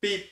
Pip,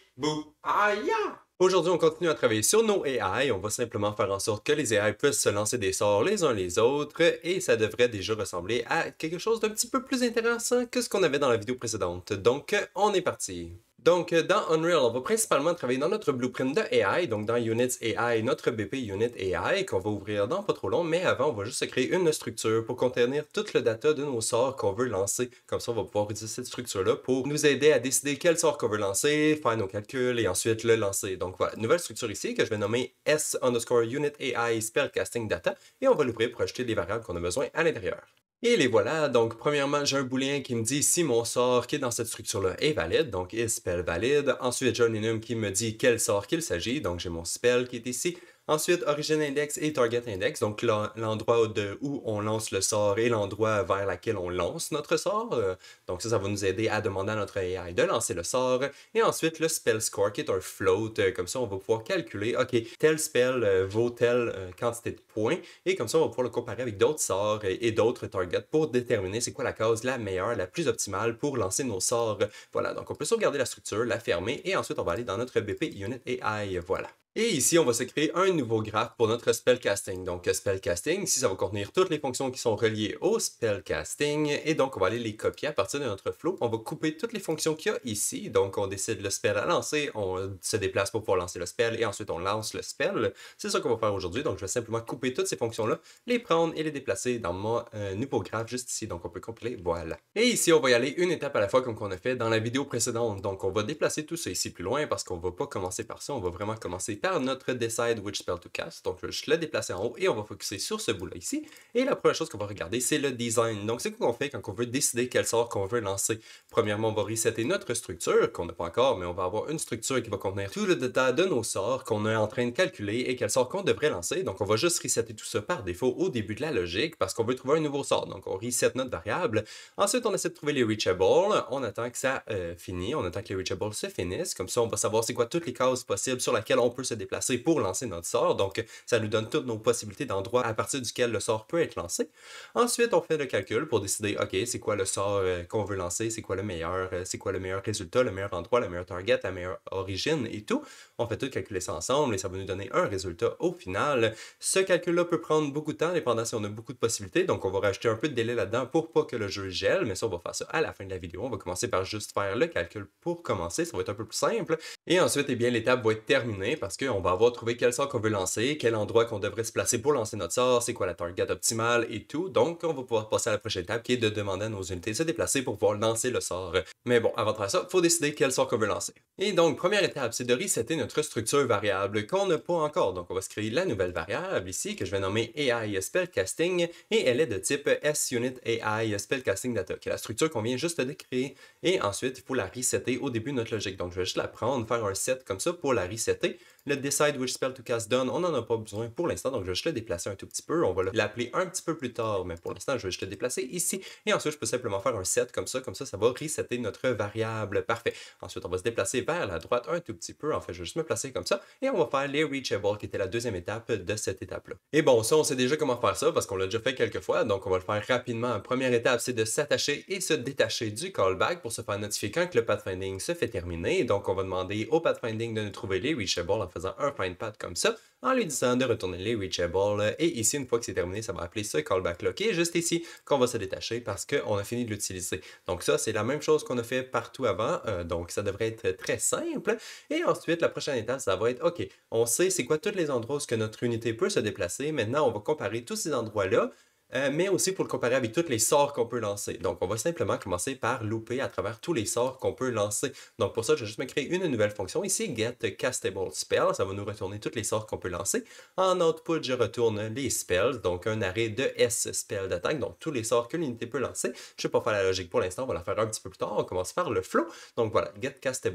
aïe! Ah! Aujourd'hui, on continue à travailler sur nos AI. On va simplement faire en sorte que les AI puissent se lancer des sorts les uns les autres et ça devrait déjà ressembler à quelque chose d'un petit peu plus intéressant que ce qu'on avait dans la vidéo précédente. Donc, on est parti! Donc, euh, dans Unreal, on va principalement travailler dans notre blueprint de AI, donc dans Units AI, notre BP Unit AI, qu'on va ouvrir dans pas trop long, mais avant, on va juste créer une structure pour contenir toute le data de nos sorts qu'on veut lancer. Comme ça, on va pouvoir utiliser cette structure-là pour nous aider à décider quel sort qu'on veut lancer, faire nos calculs et ensuite le lancer. Donc voilà, nouvelle structure ici que je vais nommer S underscore Unit AI Casting Data, et on va l'ouvrir pour ajouter les variables qu'on a besoin à l'intérieur. Et les voilà, donc premièrement, j'ai un boulin qui me dit si mon sort qui est dans cette structure-là est valide, donc il spell valide. Ensuite, j'ai un enum qui me dit quel sort qu'il s'agit, donc j'ai mon spell qui est ici. Ensuite, Origin Index et Target Index, donc l'endroit de où on lance le sort et l'endroit vers lequel on lance notre sort. Euh, donc ça, ça va nous aider à demander à notre AI de lancer le sort. Et ensuite, le Spell Score, qui est un float. Euh, comme ça, on va pouvoir calculer, OK, tel spell euh, vaut telle quantité de points. Et comme ça, on va pouvoir le comparer avec d'autres sorts et, d'autres targets pour déterminer c'est quoi la cause la meilleure, la plus optimale pour lancer nos sorts. Voilà, donc on peut sauvegarder la structure, la fermer, et ensuite, on va aller dans notre BP Unit AI. Voilà. Et ici, on va se créer un nouveau graphe pour notre spell casting. Donc, spell casting, ici, ça va contenir toutes les fonctions qui sont reliées au spell casting. Et donc, on va aller les copier à partir de notre flow. On va couper toutes les fonctions qu'il y a ici. Donc, on décide le spell à lancer, on se déplace pour pouvoir lancer le spell et ensuite on lance le spell. C'est ça qu'on va faire aujourd'hui. Donc, je vais simplement couper toutes ces fonctions-là, les prendre et les déplacer dans mon euh, nouveau graphe juste ici. Donc, on peut compiler. Voilà. Et ici, on va y aller une étape à la fois comme qu'on a fait dans la vidéo précédente. Donc, on va déplacer tout ça ici plus loin parce qu'on va pas commencer par ça. On va vraiment commencer par notre Decide Which Spell to Cast. Donc, je vais juste le déplacer en haut et on va focuser sur ce bout-là ici. Et la première chose qu'on va regarder, c'est le design. Donc, c'est quoi qu'on fait quand on veut décider quel sort qu'on veut lancer. Premièrement, on va resetter notre structure, qu'on n'a pas encore, mais on va avoir une structure qui va contenir tout le détail de nos sorts qu'on est en train de calculer et quel sort qu'on devrait lancer. Donc, on va juste resetter tout ça par défaut au début de la logique parce qu'on veut trouver un nouveau sort. Donc, on reset notre variable. Ensuite, on essaie de trouver les reachables. On attend que ça euh, finisse. On attend que les reachables se finissent. Comme ça, on va savoir c'est quoi toutes les cases possibles sur laquelle on peut se déplacer pour lancer notre sort. Donc, ça nous donne toutes nos possibilités d'endroit à partir duquel le sort peut être lancé. Ensuite, on fait le calcul pour décider, OK, c'est quoi le sort euh, qu'on veut lancer, c'est quoi le meilleur, euh, c'est quoi le meilleur résultat, le meilleur endroit, la meilleure target, la meilleure origine et tout. On fait tout calculer ça ensemble et ça va nous donner un résultat au final. Ce calcul-là peut prendre beaucoup de temps, dépendant si on a beaucoup de possibilités. Donc, on va rajouter un peu de délai là-dedans pour pas que le jeu gèle, mais ça, on va faire ça à la fin de la vidéo. On va commencer par juste faire le calcul pour commencer. Ça va être un peu plus simple. Et ensuite, eh bien, l'étape va être terminée parce parce qu'on va avoir trouvé quel sort qu'on veut lancer, quel endroit qu'on devrait se placer pour lancer notre sort, c'est quoi la target optimale et tout. Donc, on va pouvoir passer à la prochaine étape qui est de demander à nos unités de se déplacer pour pouvoir lancer le sort. Mais bon, avant de faire ça, faut décider quel sort qu'on veut lancer. Et donc, première étape, c'est de resetter notre structure variable qu'on n'a pas encore. Donc, on va se créer la nouvelle variable ici que je vais nommer AI Spellcasting et elle est de type s AI Spellcasting Data, qui est la structure qu'on vient juste de créer. Et ensuite, il faut la resetter au début de notre logique. Donc, je vais juste la prendre, faire un set comme ça pour la resetter. Le decide which spell to cast done, on n'en a pas besoin pour l'instant, donc je vais juste le déplacer un tout petit peu. On va l'appeler un petit peu plus tard, mais pour l'instant, je vais juste le déplacer ici. Et ensuite, je peux simplement faire un set comme ça, comme ça, ça va resetter notre variable. Parfait. Ensuite, on va se déplacer vers la droite un tout petit peu. En fait, je vais juste me placer comme ça et on va faire les reachable qui était la deuxième étape de cette étape-là. Et bon, ça, on sait déjà comment faire ça parce qu'on l'a déjà fait quelques fois, donc on va le faire rapidement. première étape, c'est de s'attacher et se détacher du callback pour se faire notifier quand le pathfinding se fait terminer. Donc, on va demander au pathfinding de nous trouver les reachable faisant un find pad comme ça, en lui disant de retourner les reachable. Et ici, une fois que c'est terminé, ça va appeler ce callback-là qui est juste ici qu'on va se détacher parce qu'on a fini de l'utiliser. Donc ça, c'est la même chose qu'on a fait partout avant. Euh, donc ça devrait être très simple. Et ensuite, la prochaine étape, ça va être, OK, on sait c'est quoi tous les endroits où que notre unité peut se déplacer. Maintenant, on va comparer tous ces endroits-là euh, mais aussi pour le comparer avec tous les sorts qu'on peut lancer. Donc, on va simplement commencer par louper à travers tous les sorts qu'on peut lancer. Donc, pour ça, je vais juste me créer une nouvelle fonction ici, get castable Ça va nous retourner tous les sorts qu'on peut lancer. En output, je retourne les spells, donc un arrêt de S spell d'attaque, donc tous les sorts que l'unité peut lancer. Je ne vais pas faire la logique pour l'instant, on va la faire un petit peu plus tard. On commence par le flow. Donc, voilà, get castable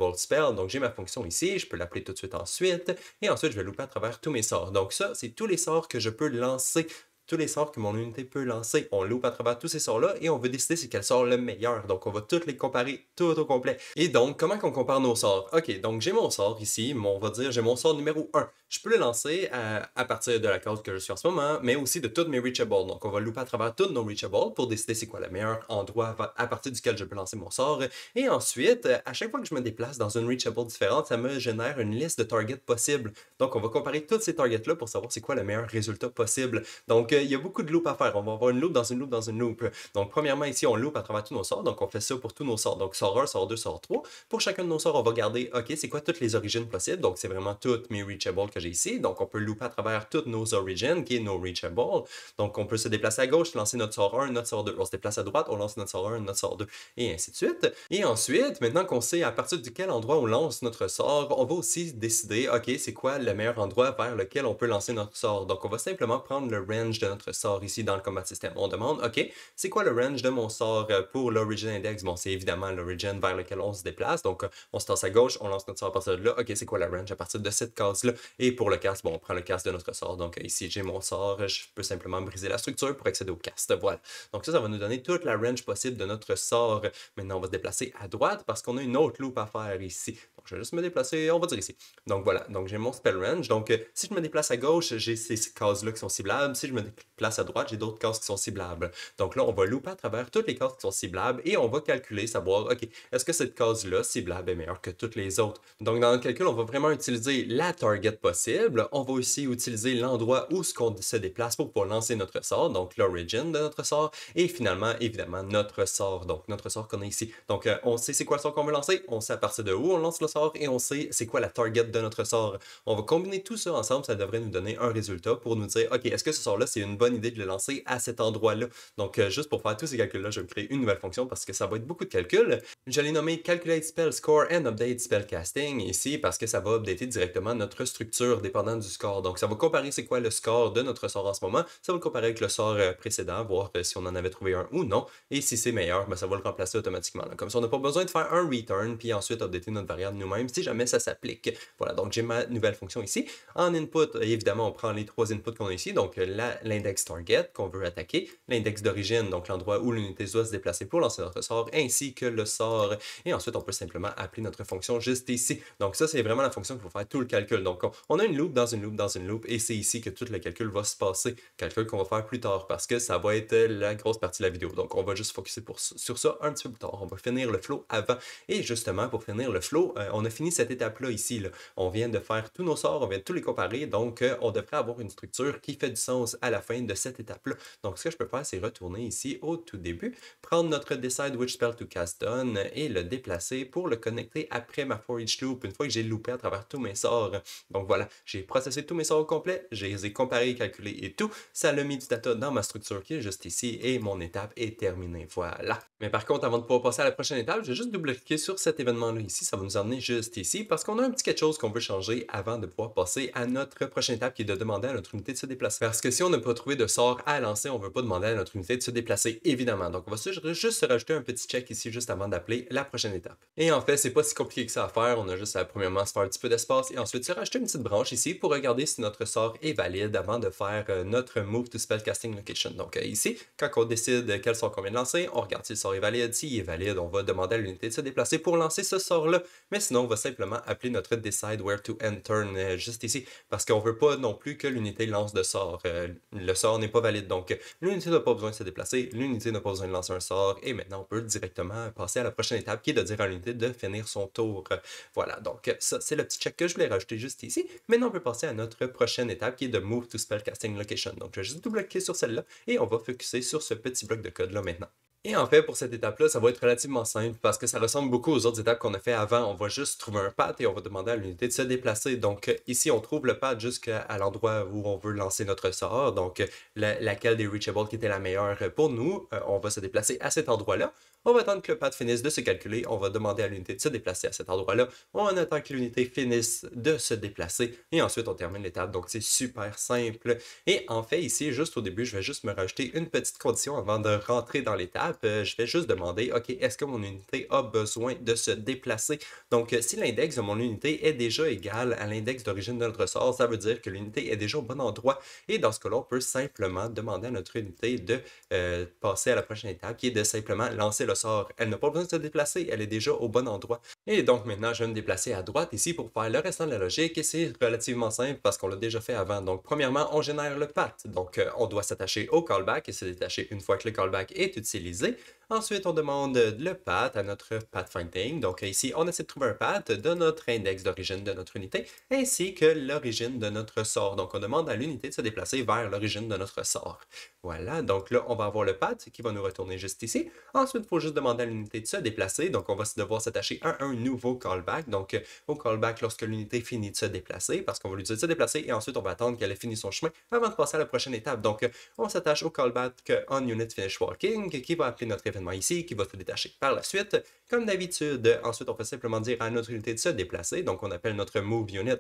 Donc, j'ai ma fonction ici, je peux l'appeler tout de suite ensuite. Et ensuite, je vais louper à travers tous mes sorts. Donc, ça, c'est tous les sorts que je peux lancer tous les sorts que mon unité peut lancer. On loupe à travers tous ces sorts-là et on veut décider c'est quel sort le meilleur. Donc, on va tous les comparer tout au complet. Et donc, comment qu'on compare nos sorts? OK, donc j'ai mon sort ici. on va dire, j'ai mon sort numéro 1. Je peux le lancer à, partir de la carte que je suis en ce moment, mais aussi de toutes mes reachables. Donc, on va louper à travers toutes nos reachables pour décider c'est quoi le meilleur endroit à partir duquel je peux lancer mon sort. Et ensuite, euh, à chaque fois que je me déplace dans une reachable différente, ça me génère une liste de targets possibles. Donc, on va comparer toutes ces targets-là pour savoir c'est quoi le meilleur résultat possible. Donc, euh, il y a beaucoup de loops à faire. On va avoir une loop dans une loop dans une loop. Donc, premièrement, ici, on loop à travers tous nos sorts. Donc, on fait ça pour tous nos sorts. Donc, sort 1, sort 2, sort 3. Pour chacun de nos sorts, on va regarder OK, c'est quoi toutes les origines possibles? Donc, c'est vraiment toutes mes reachables que j'ai ici. Donc, on peut looper à travers toutes nos origines, qui est nos reachables. Donc, on peut se déplacer à gauche, lancer notre sort 1, notre sort 2. On se déplace à droite, on lance notre sort 1, notre sort 2, et ainsi de suite. Et ensuite, maintenant qu'on sait à partir quel endroit on lance notre sort, on va aussi décider, OK, c'est quoi le meilleur endroit vers lequel on peut lancer notre sort. Donc, on va simplement prendre le range de notre sort ici dans le combat système On demande, OK, c'est quoi le range de mon sort euh, pour l'origine index? Bon, c'est évidemment l'origin vers lequel on se déplace. Donc, euh, on se tasse à gauche, on lance notre sort à partir de là. OK, c'est quoi la range à partir de cette case-là? Et pour le casque bon, on prend le casque de notre sort. Donc, euh, ici, j'ai mon sort. Je peux simplement briser la structure pour accéder au cast. Voilà. Donc, ça, ça va nous donner toute la range possible de notre sort. Maintenant, on va se déplacer à droite parce qu'on a une autre loupe à faire ici je vais juste me déplacer, on va dire ici. Donc, voilà. Donc, j'ai mon spell range. Donc, euh, si je me déplace à gauche, j'ai ces cases-là qui sont ciblables. Si je me déplace à droite, j'ai d'autres cases qui sont ciblables. Donc, là, on va louper à travers toutes les cases qui sont ciblables et on va calculer, savoir, OK, est-ce que cette case-là, ciblable, est meilleure que toutes les autres? Donc, dans le calcul, on va vraiment utiliser la target possible. On va aussi utiliser l'endroit où ce qu'on se déplace pour pouvoir lancer notre sort, donc l'origine de notre sort, et finalement, évidemment, notre sort, donc notre sort qu'on a ici. Donc, euh, on sait c'est quoi le sort qu'on veut lancer, on sait à partir de où on lance le sort et on sait c'est quoi la target de notre sort. On va combiner tout ça ensemble, ça devrait nous donner un résultat pour nous dire, OK, est-ce que ce sort-là, c'est une bonne idée de le lancer à cet endroit-là? Donc, euh, juste pour faire tous ces calculs-là, je vais créer une nouvelle fonction parce que ça va être beaucoup de calculs. Je l'ai nommé Calculate Spell Score and Update spell casting ici parce que ça va updater directement notre structure dépendante du score. Donc, ça va comparer c'est quoi le score de notre sort en ce moment, ça va le comparer avec le sort euh, précédent, voir euh, si on en avait trouvé un ou non. Et si c'est meilleur, ben, ça va le remplacer automatiquement. Comme ça, on n'a pas besoin de faire un return puis ensuite updater notre variable même si jamais ça s'applique. Voilà, donc j'ai ma nouvelle fonction ici. En input, évidemment, on prend les trois inputs qu'on a ici, donc l'index target qu'on veut attaquer, l'index d'origine, donc l'endroit où l'unité doit se déplacer pour lancer notre sort, ainsi que le sort. Et ensuite, on peut simplement appeler notre fonction juste ici. Donc ça, c'est vraiment la fonction qui va faire tout le calcul. Donc on, a une loupe dans une loupe dans une loupe et c'est ici que tout le calcul va se passer. Calcul qu'on va faire plus tard, parce que ça va être la grosse partie de la vidéo. Donc on va juste focuser pour, sur ça un petit peu plus tard. On va finir le flow avant. Et justement, pour finir le flow, euh, on a fini cette étape-là ici. On vient de faire tous nos sorts, on vient de tous les comparer, donc euh, on devrait avoir une structure qui fait du sens à la fin de cette étape-là. Donc ce que je peux faire, c'est retourner ici au tout début, prendre notre Decide Which Spell to Cast On et le déplacer pour le connecter après ma For Loop, une fois que j'ai loupé à travers tous mes sorts. Donc voilà, j'ai processé tous mes sorts au complet, j'ai les ai comparés, calculés et tout. Ça l'a mis du data dans ma structure qui est juste ici et mon étape est terminée. Voilà. Mais par contre, avant de pouvoir passer à la prochaine étape, je vais juste double-cliquer sur cet événement-là ici. Ça va nous amener juste ici parce qu'on a un petit quelque chose qu'on veut changer avant de pouvoir passer à notre prochaine étape qui est de demander à notre unité de se déplacer. Parce que si on n'a pas trouvé de sort à lancer, on ne veut pas demander à notre unité de se déplacer, évidemment. Donc, on va juste se rajouter un petit check ici juste avant d'appeler la prochaine étape. Et en fait, c'est pas si compliqué que ça à faire. On a juste à premièrement se faire un petit peu d'espace et ensuite se rajouter une petite branche ici pour regarder si notre sort est valide avant de faire euh, notre move to casting location. Donc euh, ici, quand on décide quel sort qu'on vient de lancer, on regarde si le sort est valide. S'il est valide, on va demander à l'unité de se déplacer pour lancer ce sort-là. Mais Sinon, on va simplement appeler notre decide where to enter euh, » juste ici, parce qu'on ne veut pas non plus que l'unité lance de sort. Euh, le sort n'est pas valide, donc l'unité n'a pas besoin de se déplacer, l'unité n'a pas besoin de lancer un sort, et maintenant on peut directement passer à la prochaine étape qui est de dire à l'unité de finir son tour. Voilà, donc ça c'est le petit check que je voulais rajouter juste ici. Maintenant on peut passer à notre prochaine étape qui est de move to spell casting location. Donc je vais juste double-cliquer sur celle-là et on va focuser sur ce petit bloc de code là maintenant. Et en fait, pour cette étape-là, ça va être relativement simple parce que ça ressemble beaucoup aux autres étapes qu'on a fait avant. On va juste trouver un pad et on va demander à l'unité de se déplacer. Donc euh, ici, on trouve le pad jusqu'à l'endroit où on veut lancer notre sort. Donc euh, laquelle des reachables qui était la meilleure euh, pour nous, on va se déplacer à cet endroit-là. On va attendre que le pad finisse de se calculer. On va demander à l'unité de se déplacer à cet endroit-là. On attend que l'unité finisse de se déplacer. Et ensuite, on termine l'étape. Donc, c'est super simple. Et en fait, ici, juste au début, je vais juste me rajouter une petite condition avant de rentrer dans l'étape. Euh, je vais juste demander, OK, est-ce que mon unité a besoin de se déplacer? Donc, euh, si l'index de mon unité est déjà égal à l'index d'origine de notre sort, ça veut dire que l'unité est déjà au bon endroit. Et dans ce cas-là, on peut simplement demander à notre unité de euh, passer à la prochaine étape, qui est de simplement lancer le sort. Elle n'a pas besoin de se déplacer, elle est déjà au bon endroit. Et donc maintenant, je vais me déplacer à droite ici pour faire le restant de la logique et c'est relativement simple parce qu'on l'a déjà fait avant. Donc premièrement, on génère le path. Donc euh, on doit s'attacher au callback et se détacher une fois que le callback est utilisé. Ensuite, on demande le path à notre pathfinding. Donc ici, on essaie de trouver un path de notre index d'origine de notre unité ainsi que l'origine de notre sort. Donc on demande à l'unité de se déplacer vers l'origine de notre sort. Voilà, donc là, on va avoir le path qui va nous retourner juste ici. Ensuite, il faut juste demander à l'unité de se déplacer, donc on va devoir s'attacher à un nouveau callback, donc euh, au callback lorsque l'unité finit de se déplacer, parce qu'on va lui dire de se déplacer et ensuite on va attendre qu'elle ait fini son chemin avant de passer à la prochaine étape. Donc euh, on s'attache au callback on euh, unit finish walking qui va appeler notre événement ici, qui va se détacher par la suite. Comme d'habitude, ensuite on peut simplement dire à notre unité de se déplacer, donc on appelle notre move unit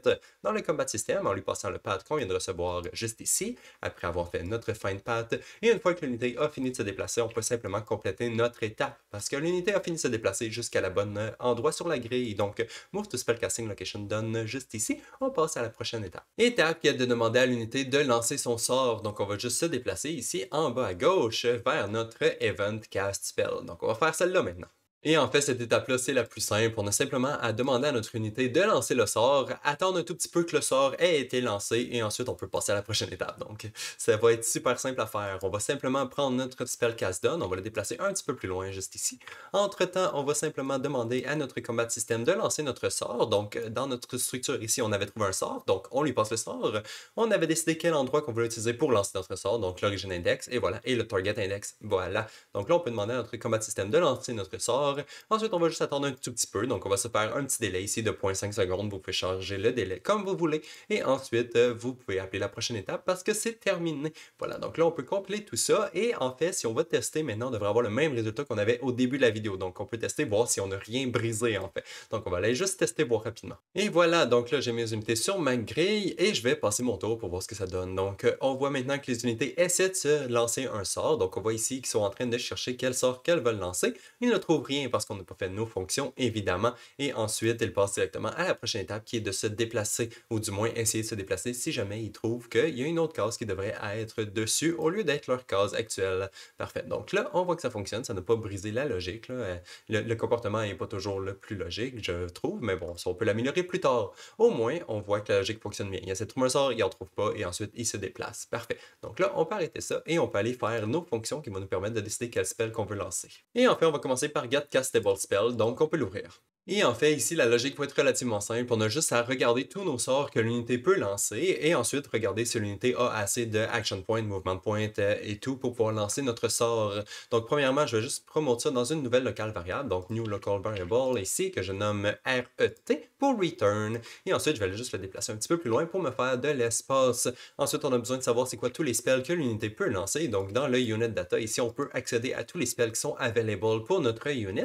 dans le combat système, en lui passant le pad qu'on vient de recevoir juste ici, après avoir fait notre de path. Et une fois que l'unité a fini de se déplacer, on peut simplement compléter notre étape parce que l'unité a fini de se déplacer jusqu'à la bonne euh, endroit sur la grille, donc Move to Spellcasting Location Done juste ici, on passe à la prochaine étape. Étape qui est de demander à l'unité de lancer son sort, donc on va juste se déplacer ici en bas à gauche vers notre Event Cast Spell. Donc on va faire celle-là maintenant. Et en fait, cette étape-là, c'est la plus simple. On a simplement à demander à notre unité de lancer le sort, attendre un tout petit peu que le sort ait été lancé, et ensuite on peut passer à la prochaine étape. Donc, ça va être super simple à faire. On va simplement prendre notre spell cast on va le déplacer un petit peu plus loin, juste ici. Entre-temps, on va simplement demander à notre combat système de lancer notre sort. Donc, dans notre structure ici, on avait trouvé un sort, donc on lui passe le sort. On avait décidé quel endroit qu'on voulait utiliser pour lancer notre sort, donc l'origine index, et voilà, et le target index, voilà. Donc là, on peut demander à notre combat système de lancer notre sort Ensuite, on va juste attendre un tout petit peu. Donc, on va se faire un petit délai ici de 0.5 secondes. Vous pouvez changer le délai comme vous voulez. Et ensuite, euh, vous pouvez appeler la prochaine étape parce que c'est terminé. Voilà, donc là, on peut compléter tout ça. Et en fait, si on va tester maintenant, on devrait avoir le même résultat qu'on avait au début de la vidéo. Donc, on peut tester, voir si on n'a rien brisé en fait. Donc, on va aller juste tester, voir rapidement. Et voilà, donc là, j'ai mes unités sur ma grille et je vais passer mon tour pour voir ce que ça donne. Donc, euh, on voit maintenant que les unités essaient de se lancer un sort. Donc, on voit ici qu'ils sont en train de chercher quel sort qu'elles veulent lancer. Ils ne trouvent rien parce qu'on n'a pas fait nos fonctions, évidemment. Et ensuite, il passe directement à la prochaine étape qui est de se déplacer, ou du moins essayer de se déplacer si jamais il trouve qu'il y a une autre case qui devrait être dessus au lieu d'être leur case actuelle. Parfait. Donc là, on voit que ça fonctionne, ça n'a pas brisé la logique. Euh, le, comportement n'est pas toujours le plus logique, je trouve, mais bon, ça, on peut l'améliorer plus tard. Au moins, on voit que la logique fonctionne bien. Il y a cette sort, il n'en trouve pas, et ensuite, il se déplace. Parfait. Donc là, on peut arrêter ça et on peut aller faire nos fonctions qui vont nous permettre de décider quel spell qu'on veut lancer. Et enfin, on va commencer par get Castable Spell, donc on peut l'ouvrir. Et en fait, ici, la logique va être relativement simple. On a juste à regarder tous nos sorts que l'unité peut lancer et ensuite regarder si l'unité a assez de action point, mouvement de euh, et tout pour pouvoir lancer notre sort. Donc, premièrement, je vais juste promouvoir ça dans une nouvelle locale variable, donc new local variable ici, que je nomme RET pour return. Et ensuite, je vais juste le déplacer un petit peu plus loin pour me faire de l'espace. Ensuite, on a besoin de savoir c'est quoi tous les spells que l'unité peut lancer. Donc, dans le unit data, ici, on peut accéder à tous les spells qui sont available pour notre unit.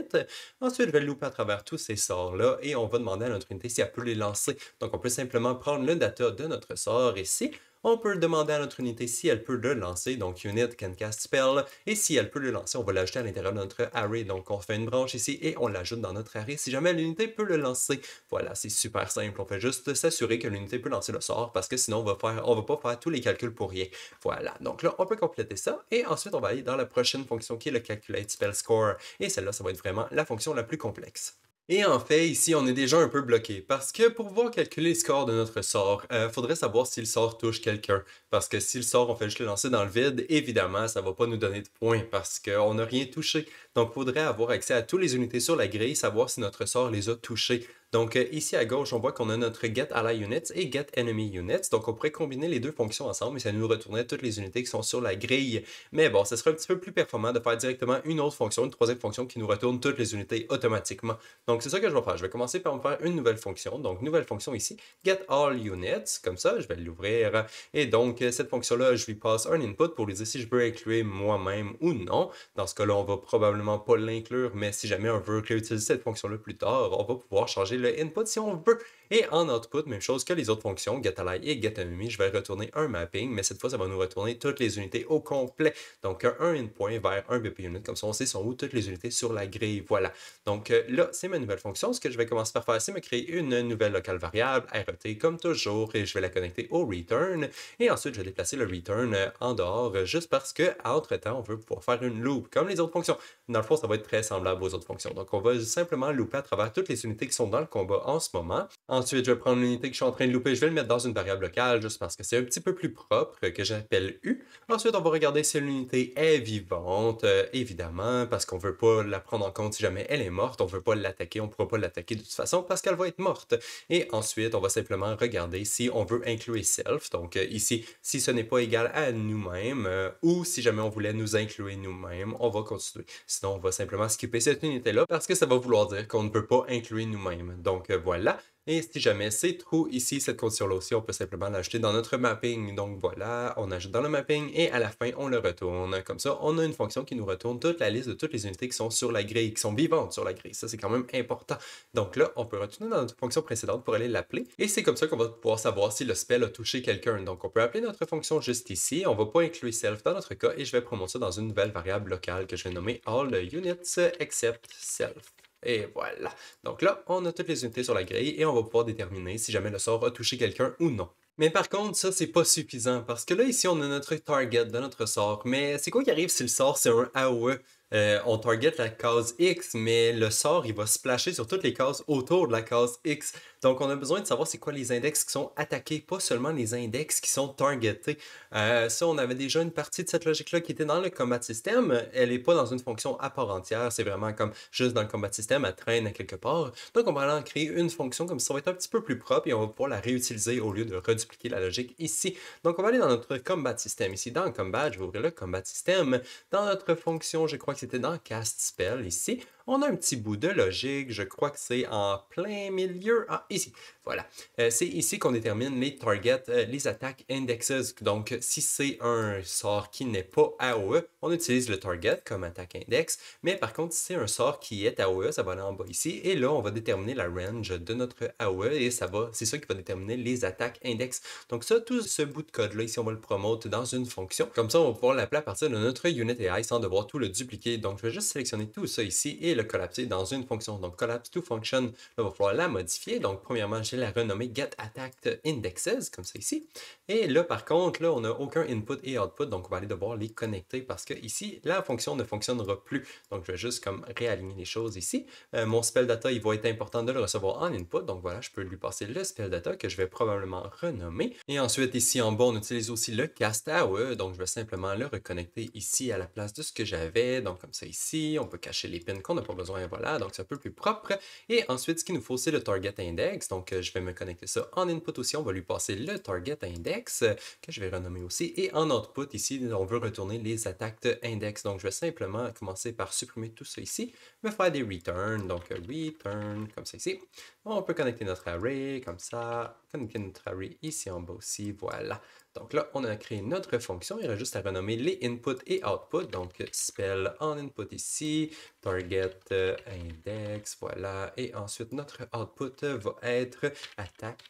Ensuite, je vais louper à travers tous ces sort là et on va demander à notre unité si elle peut les lancer. Donc, on peut simplement prendre le data de notre sort ici. On peut demander à notre unité si elle peut le lancer, donc unit can cast spell, et si elle peut le lancer, on va l'ajouter à l'intérieur de notre array. Donc on fait une branche ici et on l'ajoute dans notre array si jamais l'unité peut le lancer. Voilà, c'est super simple. On fait juste s'assurer que l'unité peut lancer le sort parce que sinon on va va pas faire tous les calculs pour rien. Voilà, donc là on peut compléter ça et ensuite on va aller dans la prochaine fonction qui est le calculate spell score et celle-là ça va être vraiment la fonction la plus complexe. Et en fait, ici, on est déjà un peu bloqué parce que pour pouvoir calculer le score de notre sort, il euh, faudrait savoir si le sort touche quelqu'un. Parce que si le sort, on fait juste le lancer dans le vide, évidemment, ça ne va pas nous donner de points parce qu'on n'a rien touché. Donc, il faudrait avoir accès à toutes les unités sur la grille, savoir si notre sort les a touchées. Donc euh, ici à gauche, on voit qu'on a notre get units et get enemy units. Donc on pourrait combiner les deux fonctions ensemble et ça nous retournait toutes les unités qui sont sur la grille. Mais bon, ce serait un petit peu plus performant de faire directement une autre fonction, une troisième fonction qui nous retourne toutes les unités automatiquement. Donc c'est ça que je vais faire. Je vais commencer par me faire une nouvelle fonction. Donc nouvelle fonction ici, get all units. Comme ça, je vais l'ouvrir. Et donc euh, cette fonction-là, je lui passe un input pour lui dire si je veux inclure moi-même ou non. Dans ce cas-là, on va probablement pas l'inclure, mais si jamais on veut réutiliser cette fonction-là plus tard, on va pouvoir changer le une input si on veut. Et en output, même chose que les autres fonctions, getAlly et getenemy. je vais retourner un mapping, mais cette fois, ça va nous retourner toutes les unités au complet. Donc, un endpoint vers un BPUnit, comme ça, on sait sont où toutes les unités sur la grille. Voilà. Donc, euh, là, c'est ma nouvelle fonction. Ce que je vais commencer par faire, c'est me créer une nouvelle locale variable, RET, comme toujours, et je vais la connecter au return. Et ensuite, je vais déplacer le return euh, en dehors, euh, juste parce que, entre-temps, on veut pouvoir faire une loop, comme les autres fonctions. Dans le fond, ça va être très semblable aux autres fonctions. Donc, on va simplement looper à travers toutes les unités qui sont dans le combat en ce moment. Ensuite, je vais prendre l'unité que je suis en train de louper. Je vais le mettre dans une variable locale juste parce que c'est un petit peu plus propre que j'appelle U. Ensuite, on va regarder si l'unité est vivante, euh, évidemment, parce qu'on ne veut pas la prendre en compte si jamais elle est morte. On ne veut pas l'attaquer. On ne pourra pas l'attaquer de toute façon parce qu'elle va être morte. Et ensuite, on va simplement regarder si on veut inclure self. Donc euh, ici, si ce n'est pas égal à nous-mêmes euh, ou si jamais on voulait nous inclure nous-mêmes, on va continuer. Sinon, on va simplement skipper cette unité-là parce que ça va vouloir dire qu'on ne peut pas inclure nous-mêmes. Donc voilà. Et si jamais c'est trop ici, cette condition-là aussi, on peut simplement l'ajouter dans notre mapping. Donc voilà, on ajoute dans le mapping et à la fin, on le retourne. Comme ça, on a une fonction qui nous retourne toute la liste de toutes les unités qui sont sur la grille, qui sont vivantes sur la grille. Ça, c'est quand même important. Donc là, on peut retourner dans notre fonction précédente pour aller l'appeler. Et c'est comme ça qu'on va pouvoir savoir si le spell a touché quelqu'un. Donc on peut appeler notre fonction juste ici. On ne va pas inclure self dans notre cas et je vais promouvoir ça dans une nouvelle variable locale que je vais nommer all units except self. Et voilà. Donc là, on a toutes les unités sur la grille et on va pouvoir déterminer si jamais le sort a touché quelqu'un ou non. Mais par contre, ça, c'est pas suffisant parce que là, ici, on a notre target de notre sort. Mais c'est quoi qui arrive si le sort, c'est un AOE? Euh, on target la case X, mais le sort, il va splasher sur toutes les cases autour de la case X. Donc, on a besoin de savoir c'est quoi les index qui sont attaqués, pas seulement les index qui sont targetés. Euh, ça, on avait déjà une partie de cette logique-là qui était dans le combat system. Elle n'est pas dans une fonction à part entière. C'est vraiment comme juste dans le combat system, elle traîne à quelque part. Donc, on va aller en créer une fonction comme ça. va être un petit peu plus propre et on va pouvoir la réutiliser au lieu de redupliquer la logique ici. Donc, on va aller dans notre combat système ici. Dans combat, je vais ouvrir le combat system. Dans notre fonction, je crois que c'était dans cast spell ici. On a un petit bout de logique, je crois que c'est en plein milieu, ah, ici. Voilà. Euh, c'est ici qu'on détermine les targets, euh, les attaques indexes. Donc, si c'est un sort qui n'est pas AOE, on utilise le target comme attaque index. Mais par contre, si c'est un sort qui est AOE, ça va aller en bas ici. Et là, on va déterminer la range de notre AOE et ça va, c'est ça qui va déterminer les attaques index. Donc ça, tout ce bout de code-là, ici, on va le promote dans une fonction. Comme ça, on va pouvoir l'appeler à partir de notre unit AI sans devoir tout le dupliquer. Donc, je vais juste sélectionner tout ça ici et le collapser dans une fonction. Donc, collapse to function, là, il va falloir la modifier. Donc, premièrement, j'ai la renommée Get Attacked Indexes, comme ça ici. Et là, par contre, là, on n'a aucun input et output, donc on va aller devoir les connecter parce que ici, la fonction ne fonctionnera plus. Donc, je vais juste comme réaligner les choses ici. Euh, mon spell data, il va être important de le recevoir en input. Donc voilà, je peux lui passer le spell data que je vais probablement renommer. Et ensuite, ici en bas, on utilise aussi le cast out. Donc, je vais simplement le reconnecter ici à la place de ce que j'avais. Donc, comme ça ici, on peut cacher les pins qu'on n'a pas besoin. Voilà, donc c'est un peu plus propre. Et ensuite, ce qu'il nous faut, c'est le target index. Donc, euh, je vais me connecter ça en input aussi. On va lui passer le target index euh, que je vais renommer aussi. Et en output, ici, on veut retourner les attaques index. Donc, je vais simplement commencer par supprimer tout ça ici. Me faire des returns. Donc, return comme ça ici. On peut connecter notre array comme ça. Connecter notre array ici en bas aussi. Voilà. Donc là, on a créé notre fonction. Il reste juste à renommer les input et output. Donc, euh, spell en input ici, target euh, index, voilà. Et ensuite, notre output va être attack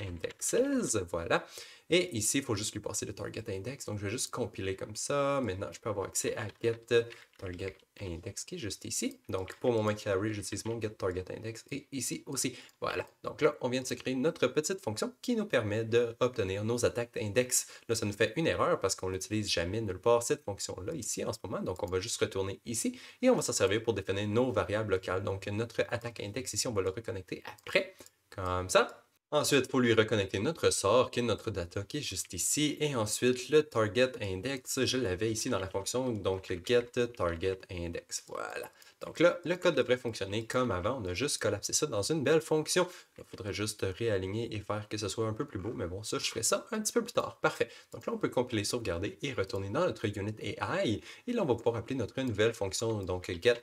indexes, voilà. Et ici, il faut juste lui passer le target index. Donc, je vais juste compiler comme ça. Maintenant, je peux avoir accès à get target index qui est juste ici. Donc, pour mon McCarry, j'utilise mon get target index et ici aussi. Voilà. Donc là, on vient de se créer notre petite fonction qui nous permet d'obtenir nos attaques index. Là, ça nous fait une erreur parce qu'on l'utilise jamais nulle part, cette fonction-là, ici en ce moment. Donc, on va juste retourner ici et on va s'en servir pour définir nos variables locales. Donc, notre attaque index ici, on va le reconnecter après, comme ça. Ensuite, il faut lui reconnecter notre sort, qui est notre data, qui est juste ici. Et ensuite, le target index, je l'avais ici dans la fonction, donc getTargetIndex. get target index. Voilà. Donc là, le code devrait fonctionner comme avant. On a juste collapsé ça dans une belle fonction. Il faudrait juste réaligner et faire que ce soit un peu plus beau. Mais bon, ça, je ferai ça un petit peu plus tard. Parfait. Donc là, on peut compiler, sauvegarder et retourner dans notre unit AI. Et là, on va pouvoir appeler notre nouvelle fonction, donc get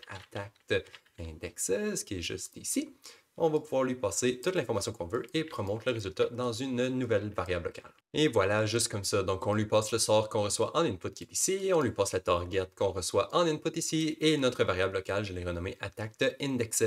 indexes, qui est juste ici on va pouvoir lui passer toute l'information qu'on veut et promouvoir le résultat dans une nouvelle variable locale. Et voilà, juste comme ça. Donc, on lui passe le sort qu'on reçoit en input qui est ici, on lui passe la target qu'on reçoit en input ici, et notre variable locale, je l'ai renommée attaque de indexes.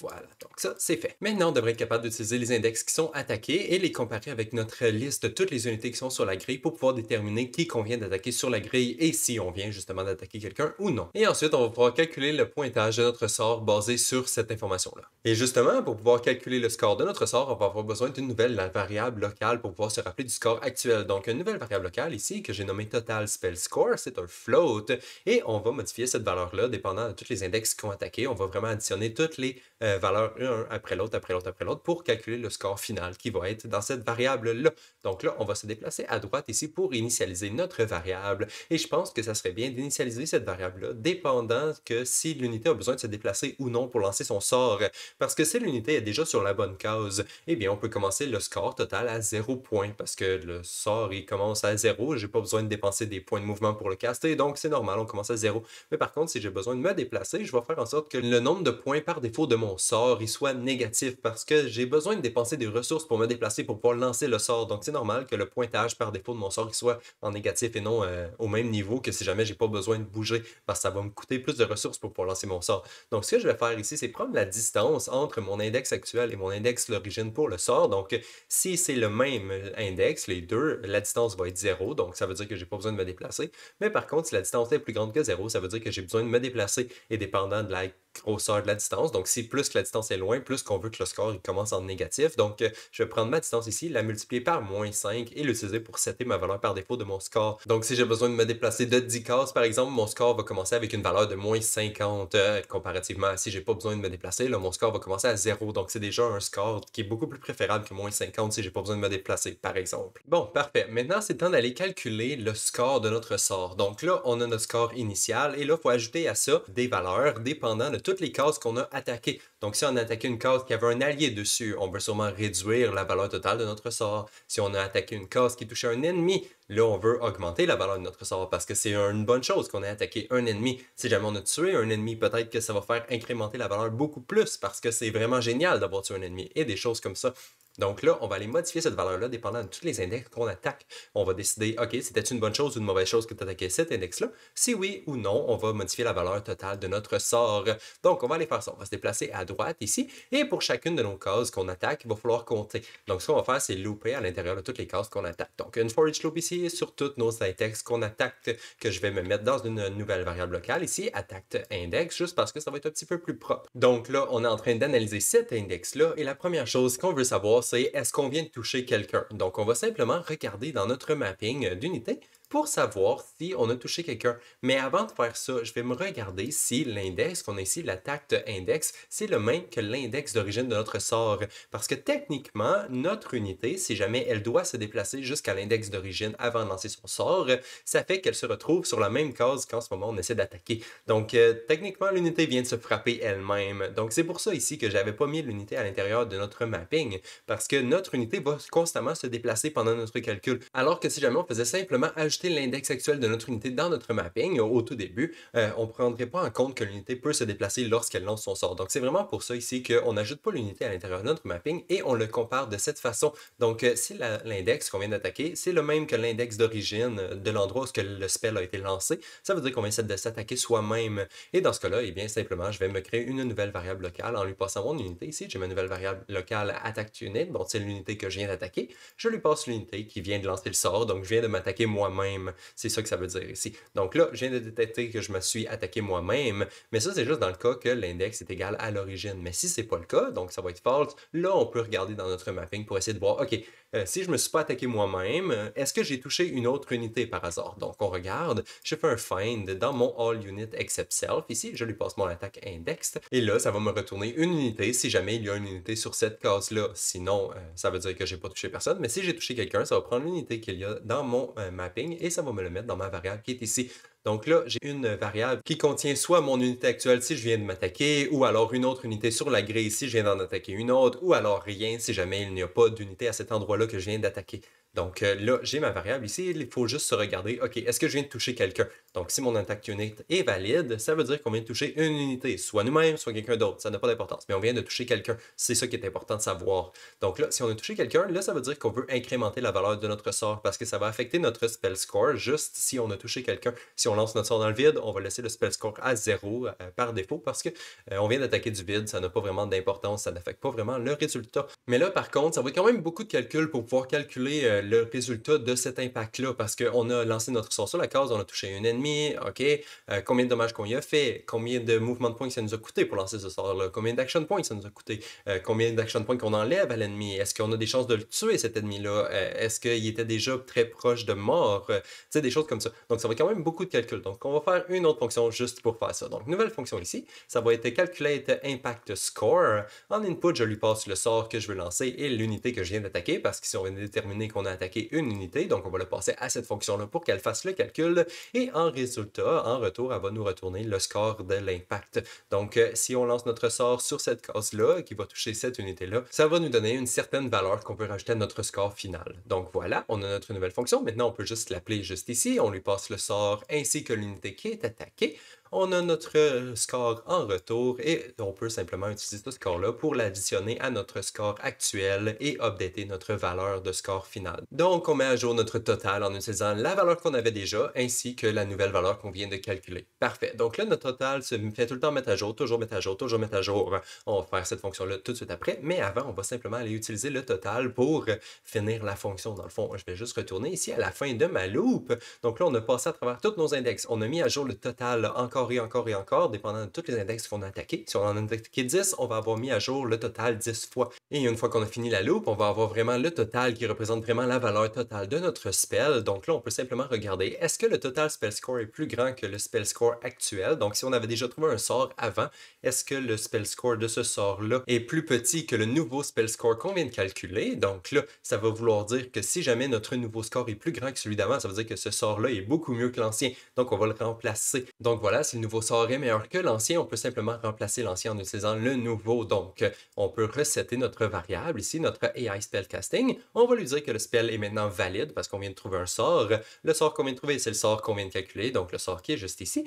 Voilà, donc ça, c'est fait. Maintenant, on devrait être capable d'utiliser les index qui sont attaqués et les comparer avec notre liste de toutes les unités qui sont sur la grille pour pouvoir déterminer qui convient d'attaquer sur la grille et si on vient justement d'attaquer quelqu'un ou non. Et ensuite, on va pouvoir calculer le pointage de notre sort basé sur cette information-là. Et justement, pour pouvoir calculer le score de notre sort, on va avoir besoin d'une nouvelle variable locale pour pouvoir se rappeler du score actuel. Donc, une nouvelle variable locale ici que j'ai nommée total spell score, c'est un float. Et on va modifier cette valeur-là dépendant de tous les index qui ont attaqué. On va vraiment additionner toutes les euh, valeurs un après l'autre, après l'autre, après l'autre pour calculer le score final qui va être dans cette variable-là. Donc là, on va se déplacer à droite ici pour initialiser notre variable. Et je pense que ça serait bien d'initialiser cette variable-là dépendant que si l'unité a besoin de se déplacer ou non pour lancer son sort. Parce que si l'unité est déjà sur la bonne case, eh bien, on peut commencer le score total à 0 points parce que le sort, il commence à 0. J'ai pas besoin de dépenser des points de mouvement pour le caster, donc c'est normal, on commence à 0. Mais par contre, si j'ai besoin de me déplacer, je vais faire en sorte que le nombre de points par défaut de mon sort, il soit négatif parce que j'ai besoin de dépenser des ressources pour me déplacer pour pouvoir lancer le sort. Donc, c'est normal que le pointage par défaut de mon sort, soit en négatif et non euh, au même niveau que si jamais j'ai pas besoin de bouger parce que ça va me coûter plus de ressources pour pouvoir lancer mon sort. Donc, ce que je vais faire ici, c'est prendre la distance entre mon actuel et mon index l'origine pour le sort. Donc, si c'est le même index, les deux, la distance va être zéro donc ça veut dire que j'ai pas besoin de me déplacer. Mais par contre, si la distance est plus grande que zéro ça veut dire que j'ai besoin de me déplacer. Et dépendant de la grosseur de la distance. Donc, si plus que la distance est loin, plus qu'on veut que le score commence en négatif. Donc, euh, je vais prendre ma distance ici, la multiplier par moins 5 et l'utiliser pour setter ma valeur par défaut de mon score. Donc, si j'ai besoin de me déplacer de 10 cases, par exemple, mon score va commencer avec une valeur de moins 50 euh, comparativement à si j'ai pas besoin de me déplacer. Là, mon score va commencer à 0. Donc, c'est déjà un score qui est beaucoup plus préférable que moins 50 si j'ai pas besoin de me déplacer, par exemple. Bon, parfait. Maintenant, c'est temps d'aller calculer le score de notre sort. Donc là, on a notre score initial et là, il faut ajouter à ça des valeurs dépendant de toutes les cases qu'on a attaquées. Donc, si on attaque une case qui avait un allié dessus, on veut sûrement réduire la valeur totale de notre sort. Si on a attaqué une case qui touchait un ennemi, là, on veut augmenter la valeur de notre sort parce que c'est une bonne chose qu'on ait attaqué un ennemi. Si jamais on a tué un ennemi, peut-être que ça va faire incrémenter la valeur beaucoup plus parce que c'est vraiment génial d'avoir tué un ennemi et des choses comme ça. Donc là, on va aller modifier cette valeur-là dépendant de tous les index qu'on attaque. On va décider, OK, c'était une bonne chose ou une mauvaise chose que tu attaquais cet index-là? Si oui ou non, on va modifier la valeur totale de notre sort. Donc, on va aller faire ça. On va se déplacer à ici. Et pour chacune de nos cases qu'on attaque, il va falloir compter. Donc, ce qu'on va faire, c'est louper à l'intérieur de toutes les cases qu'on attaque. Donc, une for each loop ici sur toutes nos index qu'on attaque, que je vais me mettre dans une nouvelle variable locale ici, attaque index, juste parce que ça va être un petit peu plus propre. Donc là, on est en train d'analyser cet index-là. Et la première chose qu'on veut savoir, c'est est-ce qu'on vient de toucher quelqu'un? Donc, on va simplement regarder dans notre mapping d'unité pour savoir si on a touché quelqu'un. Mais avant de faire ça, je vais me regarder si l'index qu'on a ici, l'attaque tact index, c'est le même que l'index d'origine de notre sort. Parce que techniquement, notre unité, si jamais elle doit se déplacer jusqu'à l'index d'origine avant de lancer son sort, ça fait qu'elle se retrouve sur la même case qu'en ce moment on essaie d'attaquer. Donc euh, techniquement, l'unité vient de se frapper elle-même. Donc c'est pour ça ici que j'avais pas mis l'unité à l'intérieur de notre mapping, parce que notre unité va constamment se déplacer pendant notre calcul. Alors que si jamais on faisait simplement ajouter l'index actuel de notre unité dans notre mapping, au tout début, euh, on ne prendrait pas en compte que l'unité peut se déplacer lorsqu'elle lance son sort. Donc, c'est vraiment pour ça ici qu'on n'ajoute pas l'unité à l'intérieur de notre mapping et on le compare de cette façon. Donc, euh, si l'index qu'on vient d'attaquer, c'est le même que l'index d'origine euh, de l'endroit où le spell a été lancé, ça veut dire qu'on essaie de s'attaquer soi-même. Et dans ce cas-là, eh bien, simplement, je vais me créer une nouvelle variable locale en lui passant mon unité. Ici, j'ai ma nouvelle variable locale attaque unit, donc c'est l'unité que je viens d'attaquer. Je lui passe l'unité qui vient de lancer le sort, donc je viens de m'attaquer moi-même c'est ça que ça veut dire ici. Donc là, je viens de détecter que je me suis attaqué moi-même, mais ça, c'est juste dans le cas que l'index est égal à l'origine. Mais si ce n'est pas le cas, donc ça va être false, là, on peut regarder dans notre mapping pour essayer de voir, OK, euh, si je me suis pas attaqué moi-même, euh, est-ce que j'ai touché une autre unité par hasard? Donc, on regarde, je fais un find dans mon all unit except self. Ici, je lui passe mon attaque index Et là, ça va me retourner une unité si jamais il y a une unité sur cette case-là. Sinon, euh, ça veut dire que je n'ai pas touché personne. Mais si j'ai touché quelqu'un, ça va prendre l'unité qu'il y a dans mon mapping et ça va me le mettre dans ma variable qui est ici. Donc là, j'ai une variable qui contient soit mon unité actuelle si je viens de m'attaquer, ou alors une autre unité sur la grille si je viens d'en attaquer une autre, ou alors rien si jamais il n'y a pas d'unité à cet endroit-là que je viens d'attaquer. Donc euh, là, j'ai ma variable ici. Il faut juste se regarder, OK, est-ce que je viens de toucher quelqu'un? Donc si mon attack unit est valide, ça veut dire qu'on vient de toucher une unité, soit nous-mêmes, soit quelqu'un d'autre. Ça n'a pas d'importance, mais on vient de toucher quelqu'un. C'est ça qui est important de savoir. Donc là, si on a touché quelqu'un, là, ça veut dire qu'on veut incrémenter la valeur de notre sort parce que ça va affecter notre spell score juste si on a touché quelqu'un. Si on lance notre sort dans le vide, on va laisser le spell score à zéro euh, par défaut parce que euh, on vient d'attaquer du vide, ça n'a pas vraiment d'importance, ça n'affecte pas vraiment le résultat. Mais là, par contre, ça va quand même beaucoup de calculs pour pouvoir calculer le résultat de cet impact-là parce qu'on a lancé notre sort sur la case, on a touché un ennemi, OK, euh, combien de dommages qu'on y a fait, combien de mouvements de points ça nous a coûté pour lancer ce sort-là, combien d'action points ça nous a coûté, euh, combien d'action points qu'on enlève à l'ennemi, est-ce qu'on a des chances de le tuer cet ennemi-là, euh, est-ce qu'il était déjà très proche de mort, tu sais, des choses comme ça. Donc ça va quand même beaucoup de calculs. Donc on va faire une autre fonction juste pour faire ça. Donc nouvelle fonction ici, ça va être calculate impact score. En input, je lui passe le sort que je veux lancer et l'unité que je viens d'attaquer parce que si on vient déterminer qu'on a attaquer une unité, donc on va le passer à cette fonction-là pour qu'elle fasse le calcul, et en résultat, en retour, elle va nous retourner le score de l'impact. Donc euh, si on lance notre sort sur cette case-là, qui va toucher cette unité-là, ça va nous donner une certaine valeur qu'on peut rajouter à notre score final. Donc voilà, on a notre nouvelle fonction, maintenant on peut juste l'appeler juste ici, on lui passe le sort ainsi que l'unité qui est attaquée, on a notre euh, score en retour et on peut simplement utiliser ce score-là pour l'additionner à notre score actuel et updater notre valeur de score final. Donc, on met à jour notre total en utilisant la valeur qu'on avait déjà ainsi que la nouvelle valeur qu'on vient de calculer. Parfait. Donc là, notre total se fait tout le temps mettre à jour, toujours mettre à jour, toujours mettre à jour. On va faire cette fonction-là tout de suite après, mais avant, on va simplement aller utiliser le total pour finir la fonction. Dans le fond, je vais juste retourner ici à la fin de ma loupe. Donc là, on a passé à travers tous nos index. On a mis à jour le total encore encore et encore et encore, dépendant de tous les index qu'on a attaqué. Si on en a attaqué 10, on va avoir mis à jour le total 10 fois. Et une fois qu'on a fini la loupe, on va avoir vraiment le total qui représente vraiment la valeur totale de notre spell. Donc là, on peut simplement regarder, est-ce que le total spell score est plus grand que le spell score actuel? Donc si on avait déjà trouvé un sort avant, est-ce que le spell score de ce sort-là est plus petit que le nouveau spell score qu'on vient de calculer? Donc là, ça va vouloir dire que si jamais notre nouveau score est plus grand que celui d'avant, ça veut dire que ce sort-là est beaucoup mieux que l'ancien. Donc on va le remplacer. Donc voilà, le nouveau sort est meilleur que l'ancien, on peut simplement remplacer l'ancien en utilisant le nouveau. Donc, on peut resetter notre variable ici, notre AI Casting. On va lui dire que le spell est maintenant valide parce qu'on vient de trouver un sort. Le sort qu'on vient de trouver, c'est le sort qu'on vient de calculer, donc le sort qui est juste ici.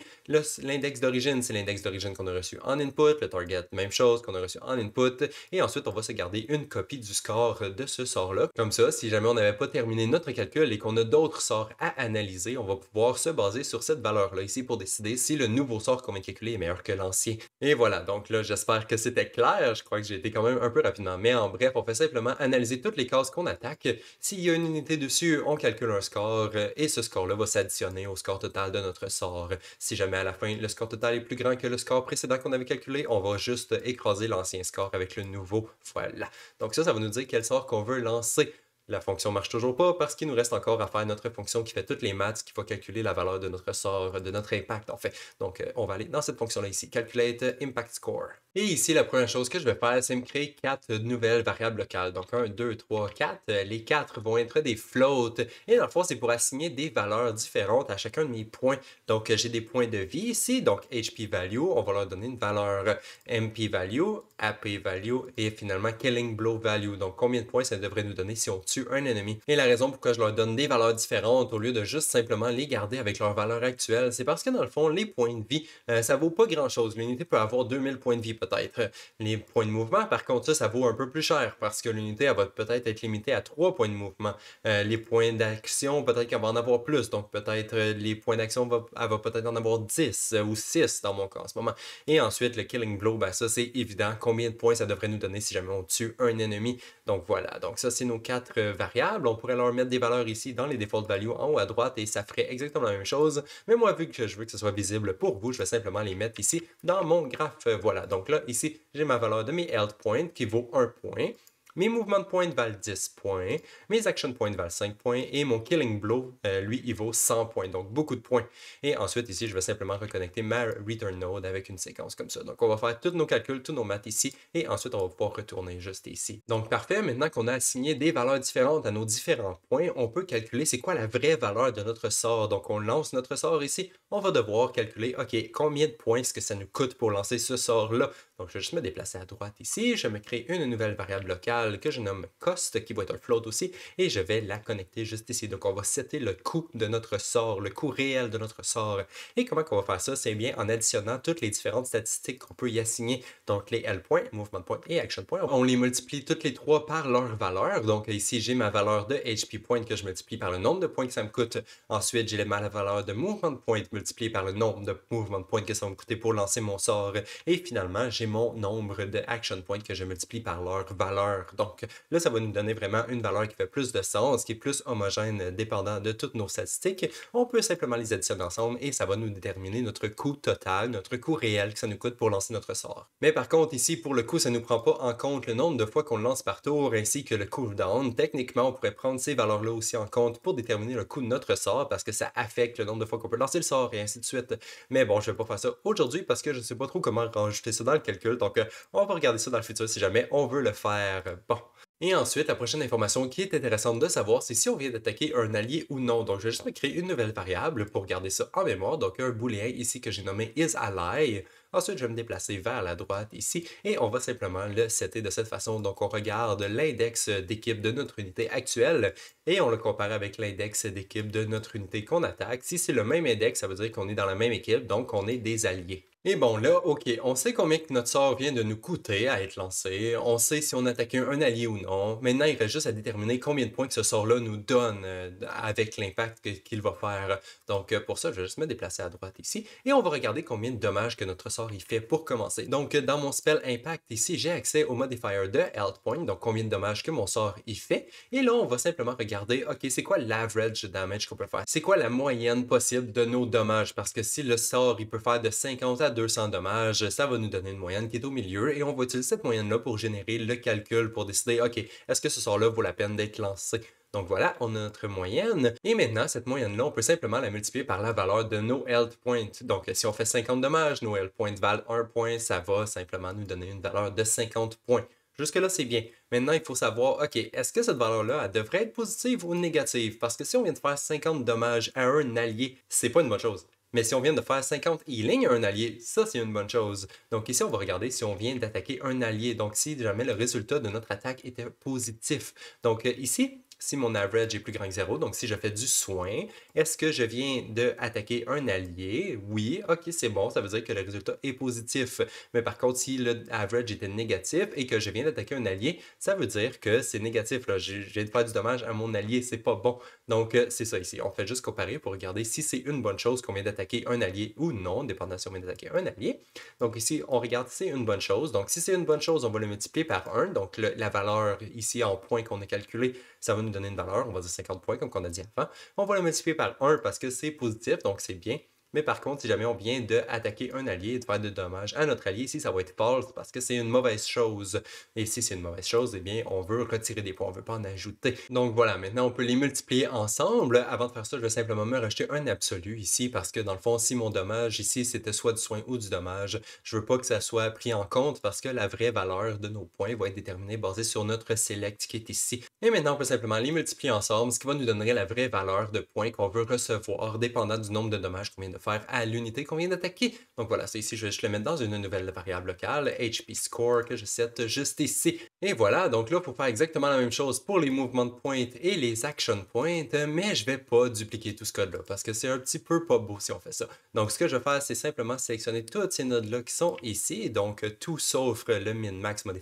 L'index d'origine, c'est l'index d'origine qu'on a reçu en input. Le target, même chose qu'on a reçu en input. Et ensuite, on va se garder une copie du score de ce sort-là. Comme ça, si jamais on n'avait pas terminé notre calcul et qu'on a d'autres sorts à analyser, on va pouvoir se baser sur cette valeur-là ici pour décider si le nouveau sort qu'on vient de calculer est meilleur que l'ancien. Et voilà, donc là, j'espère que c'était clair. Je crois que j'ai été quand même un peu rapidement. Mais en bref, on fait simplement analyser toutes les cases qu'on attaque. S'il y a une unité dessus, on calcule un score et ce score-là va s'additionner au score total de notre sort. Si jamais à la fin, le score total est plus grand que le score précédent qu'on avait calculé, on va juste écraser l'ancien score avec le nouveau. Voilà. Donc ça, ça va nous dire quel sort qu'on veut lancer. La fonction marche toujours pas parce qu'il nous reste encore à faire notre fonction qui fait toutes les maths, qui va calculer la valeur de notre sort, de notre impact en fait. Donc euh, on va aller dans cette fonction-là ici, calculate impact score. Et ici, la première chose que je vais faire, c'est me créer quatre nouvelles variables locales. Donc 1, 2, 3, 4. Les quatre vont être des floats. Et dans le fond, c'est pour assigner des valeurs différentes à chacun de mes points. Donc j'ai des points de vie ici, donc HP value, on va leur donner une valeur MP value, AP value et finalement killing blow value. Donc combien de points ça devrait nous donner si on tue un ennemi. Et la raison pourquoi je leur donne des valeurs différentes au lieu de juste simplement les garder avec leurs valeur actuelle, c'est parce que dans le fond, les points de vie, euh, ça vaut pas grand chose. L'unité peut avoir 2000 points de vie peut-être. Les points de mouvement, par contre, ça, ça vaut un peu plus cher parce que l'unité, elle va peut-être être limitée à 3 points de mouvement. Euh, les points d'action, peut-être qu'elle va en avoir plus. Donc peut-être euh, les points d'action, elle va peut-être en avoir 10 ou 6 dans mon cas en ce moment. Et ensuite, le killing blow, ben, ça, c'est évident. Combien de points ça devrait nous donner si jamais on tue un ennemi? Donc voilà. Donc ça, c'est nos quatre variable, on pourrait leur mettre des valeurs ici dans les default values en haut à droite et ça ferait exactement la même chose. Mais moi, vu que je veux que ce soit visible pour vous, je vais simplement les mettre ici dans mon graphe. Voilà, donc là, ici, j'ai ma valeur de mes health points qui vaut un point. Mes mouvements de point valent 10 points, mes action points valent 5 points et mon killing blow, euh, lui, il vaut 100 points, donc beaucoup de points. Et ensuite, ici, je vais simplement reconnecter ma return node avec une séquence comme ça. Donc, on va faire tous nos calculs, tous nos maths ici et ensuite, on va pouvoir retourner juste ici. Donc, parfait. Maintenant qu'on a assigné des valeurs différentes à nos différents points, on peut calculer c'est quoi la vraie valeur de notre sort. Donc, on lance notre sort ici. On va devoir calculer, OK, combien de points est-ce que ça nous coûte pour lancer ce sort-là? Donc, je vais juste me déplacer à droite ici. Je me crée une nouvelle variable locale que je nomme cost, qui va être un float aussi, et je vais la connecter juste ici. Donc, on va setter le coût de notre sort, le coût réel de notre sort. Et comment on va faire ça? C'est bien en additionnant toutes les différentes statistiques qu'on peut y assigner. Donc, les L points, movement point et action point. On les multiplie toutes les trois par leur valeur. Donc, ici, j'ai ma valeur de HP point que je multiplie par le nombre de points que ça me coûte. Ensuite, j'ai ma valeur de movement point multipliée par le nombre de movement points que ça va me coûter pour lancer mon sort. Et finalement, j'ai mon nombre de action points que je multiplie par leur valeur. Donc là, ça va nous donner vraiment une valeur qui fait plus de sens, qui est plus homogène euh, dépendant de toutes nos statistiques. On peut simplement les additionner ensemble et ça va nous déterminer notre coût total, notre coût réel que ça nous coûte pour lancer notre sort. Mais par contre, ici, pour le coup, ça ne nous prend pas en compte le nombre de fois qu'on lance par tour ainsi que le cooldown. Techniquement, on pourrait prendre ces valeurs-là aussi en compte pour déterminer le coût de notre sort parce que ça affecte le nombre de fois qu'on peut lancer le sort et ainsi de suite. Mais bon, je ne vais pas faire ça aujourd'hui parce que je ne sais pas trop comment rajouter ça dans le calcul donc, euh, on va regarder ça dans le futur si jamais on veut le faire. Bon. Et ensuite, la prochaine information qui est intéressante de savoir, c'est si on vient d'attaquer un allié ou non. Donc, je vais juste me créer une nouvelle variable pour garder ça en mémoire. Donc, un booléen ici que j'ai nommé isAlly. Ensuite, je vais me déplacer vers la droite ici et on va simplement le setter de cette façon. Donc, on regarde l'index d'équipe de notre unité actuelle et on le compare avec l'index d'équipe de notre unité qu'on attaque. Si c'est le même index, ça veut dire qu'on est dans la même équipe, donc on est des alliés. Et bon, là, OK, on sait combien que notre sort vient de nous coûter à être lancé, on sait si on attaque un allié ou non. Maintenant, il reste juste à déterminer combien de points que ce sort-là nous donne euh, avec l'impact qu'il va faire. Donc, euh, pour ça, je vais juste me déplacer à droite ici et on va regarder combien de dommages que notre sort y fait pour commencer. Donc, euh, dans mon spell impact ici, j'ai accès au modifier de health point, donc combien de dommages que mon sort y fait. Et là, on va simplement regarder, OK, c'est quoi l'average damage qu'on peut faire? C'est quoi la moyenne possible de nos dommages? Parce que si le sort, il peut faire de 50 à 200 dommages, ça va nous donner une moyenne qui est au milieu et on va utiliser cette moyenne-là pour générer le calcul pour décider, OK, est-ce que ce sort-là vaut la peine d'être lancé? Donc voilà, on a notre moyenne. Et maintenant, cette moyenne-là, on peut simplement la multiplier par la valeur de nos health points. Donc si on fait 50 dommages, nos health points valent 1 point, ça va simplement nous donner une valeur de 50 points. Jusque-là, c'est bien. Maintenant, il faut savoir, OK, est-ce que cette valeur-là, devrait être positive ou négative? Parce que si on vient de faire 50 dommages à un allié, c'est pas une bonne chose. Mais si on vient de faire 50 healing à un allié, ça c'est une bonne chose. Donc ici, on va regarder si on vient d'attaquer un allié. Donc si jamais le résultat de notre attaque était positif. Donc euh, ici, si mon average est plus grand que 0, donc si je fais du soin, est-ce que je viens d'attaquer un allié? Oui, ok, c'est bon, ça veut dire que le résultat est positif. Mais par contre, si le average était négatif et que je viens d'attaquer un allié, ça veut dire que c'est négatif. Là. Je, viens de faire du dommage à mon allié, c'est pas bon. Donc, euh, c'est ça ici. On fait juste comparer pour regarder si c'est une bonne chose qu'on vient d'attaquer un allié ou non, dépendant si on vient d'attaquer un allié. Donc ici, on regarde si c'est une bonne chose. Donc, si c'est une bonne chose, on va le multiplier par 1. Donc, la valeur ici en point qu'on a calculé, ça va nous donner une valeur, on va dire 50 points comme on a dit avant. On va le multiplier par 1 parce que c'est positif, donc c'est bien. Mais par contre, si jamais on vient d'attaquer un allié et de faire des dommages à notre allié, ici, ça va être false parce que c'est une mauvaise chose. Et si c'est une mauvaise chose, eh bien, on veut retirer des points, on veut pas en ajouter. Donc voilà, maintenant, on peut les multiplier ensemble. Avant de faire ça, je vais simplement me rejeter un absolu ici parce que dans le fond, si mon dommage ici, c'était soit du soin ou du dommage, je veux pas que ça soit pris en compte parce que la vraie valeur de nos points va être déterminée basée sur notre select qui est ici. Et maintenant, on peut simplement les multiplier ensemble, ce qui va nous donner la vraie valeur de points qu'on veut recevoir dépendant du nombre de dommages qu'on vient de faire à l'unité qu'on vient d'attaquer. Donc voilà, ça ici, je vais juste le mettre dans une nouvelle variable locale, HP score que je set juste ici. Et voilà, donc là, pour faire exactement la même chose pour les mouvements de pointe et les action points, mais je vais pas dupliquer tout ce code-là parce que c'est un petit peu pas beau si on fait ça. Donc ce que je vais faire, c'est simplement sélectionner toutes ces notes là qui sont ici, donc tout sauf le min-max modifier,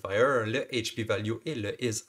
le HP value et le is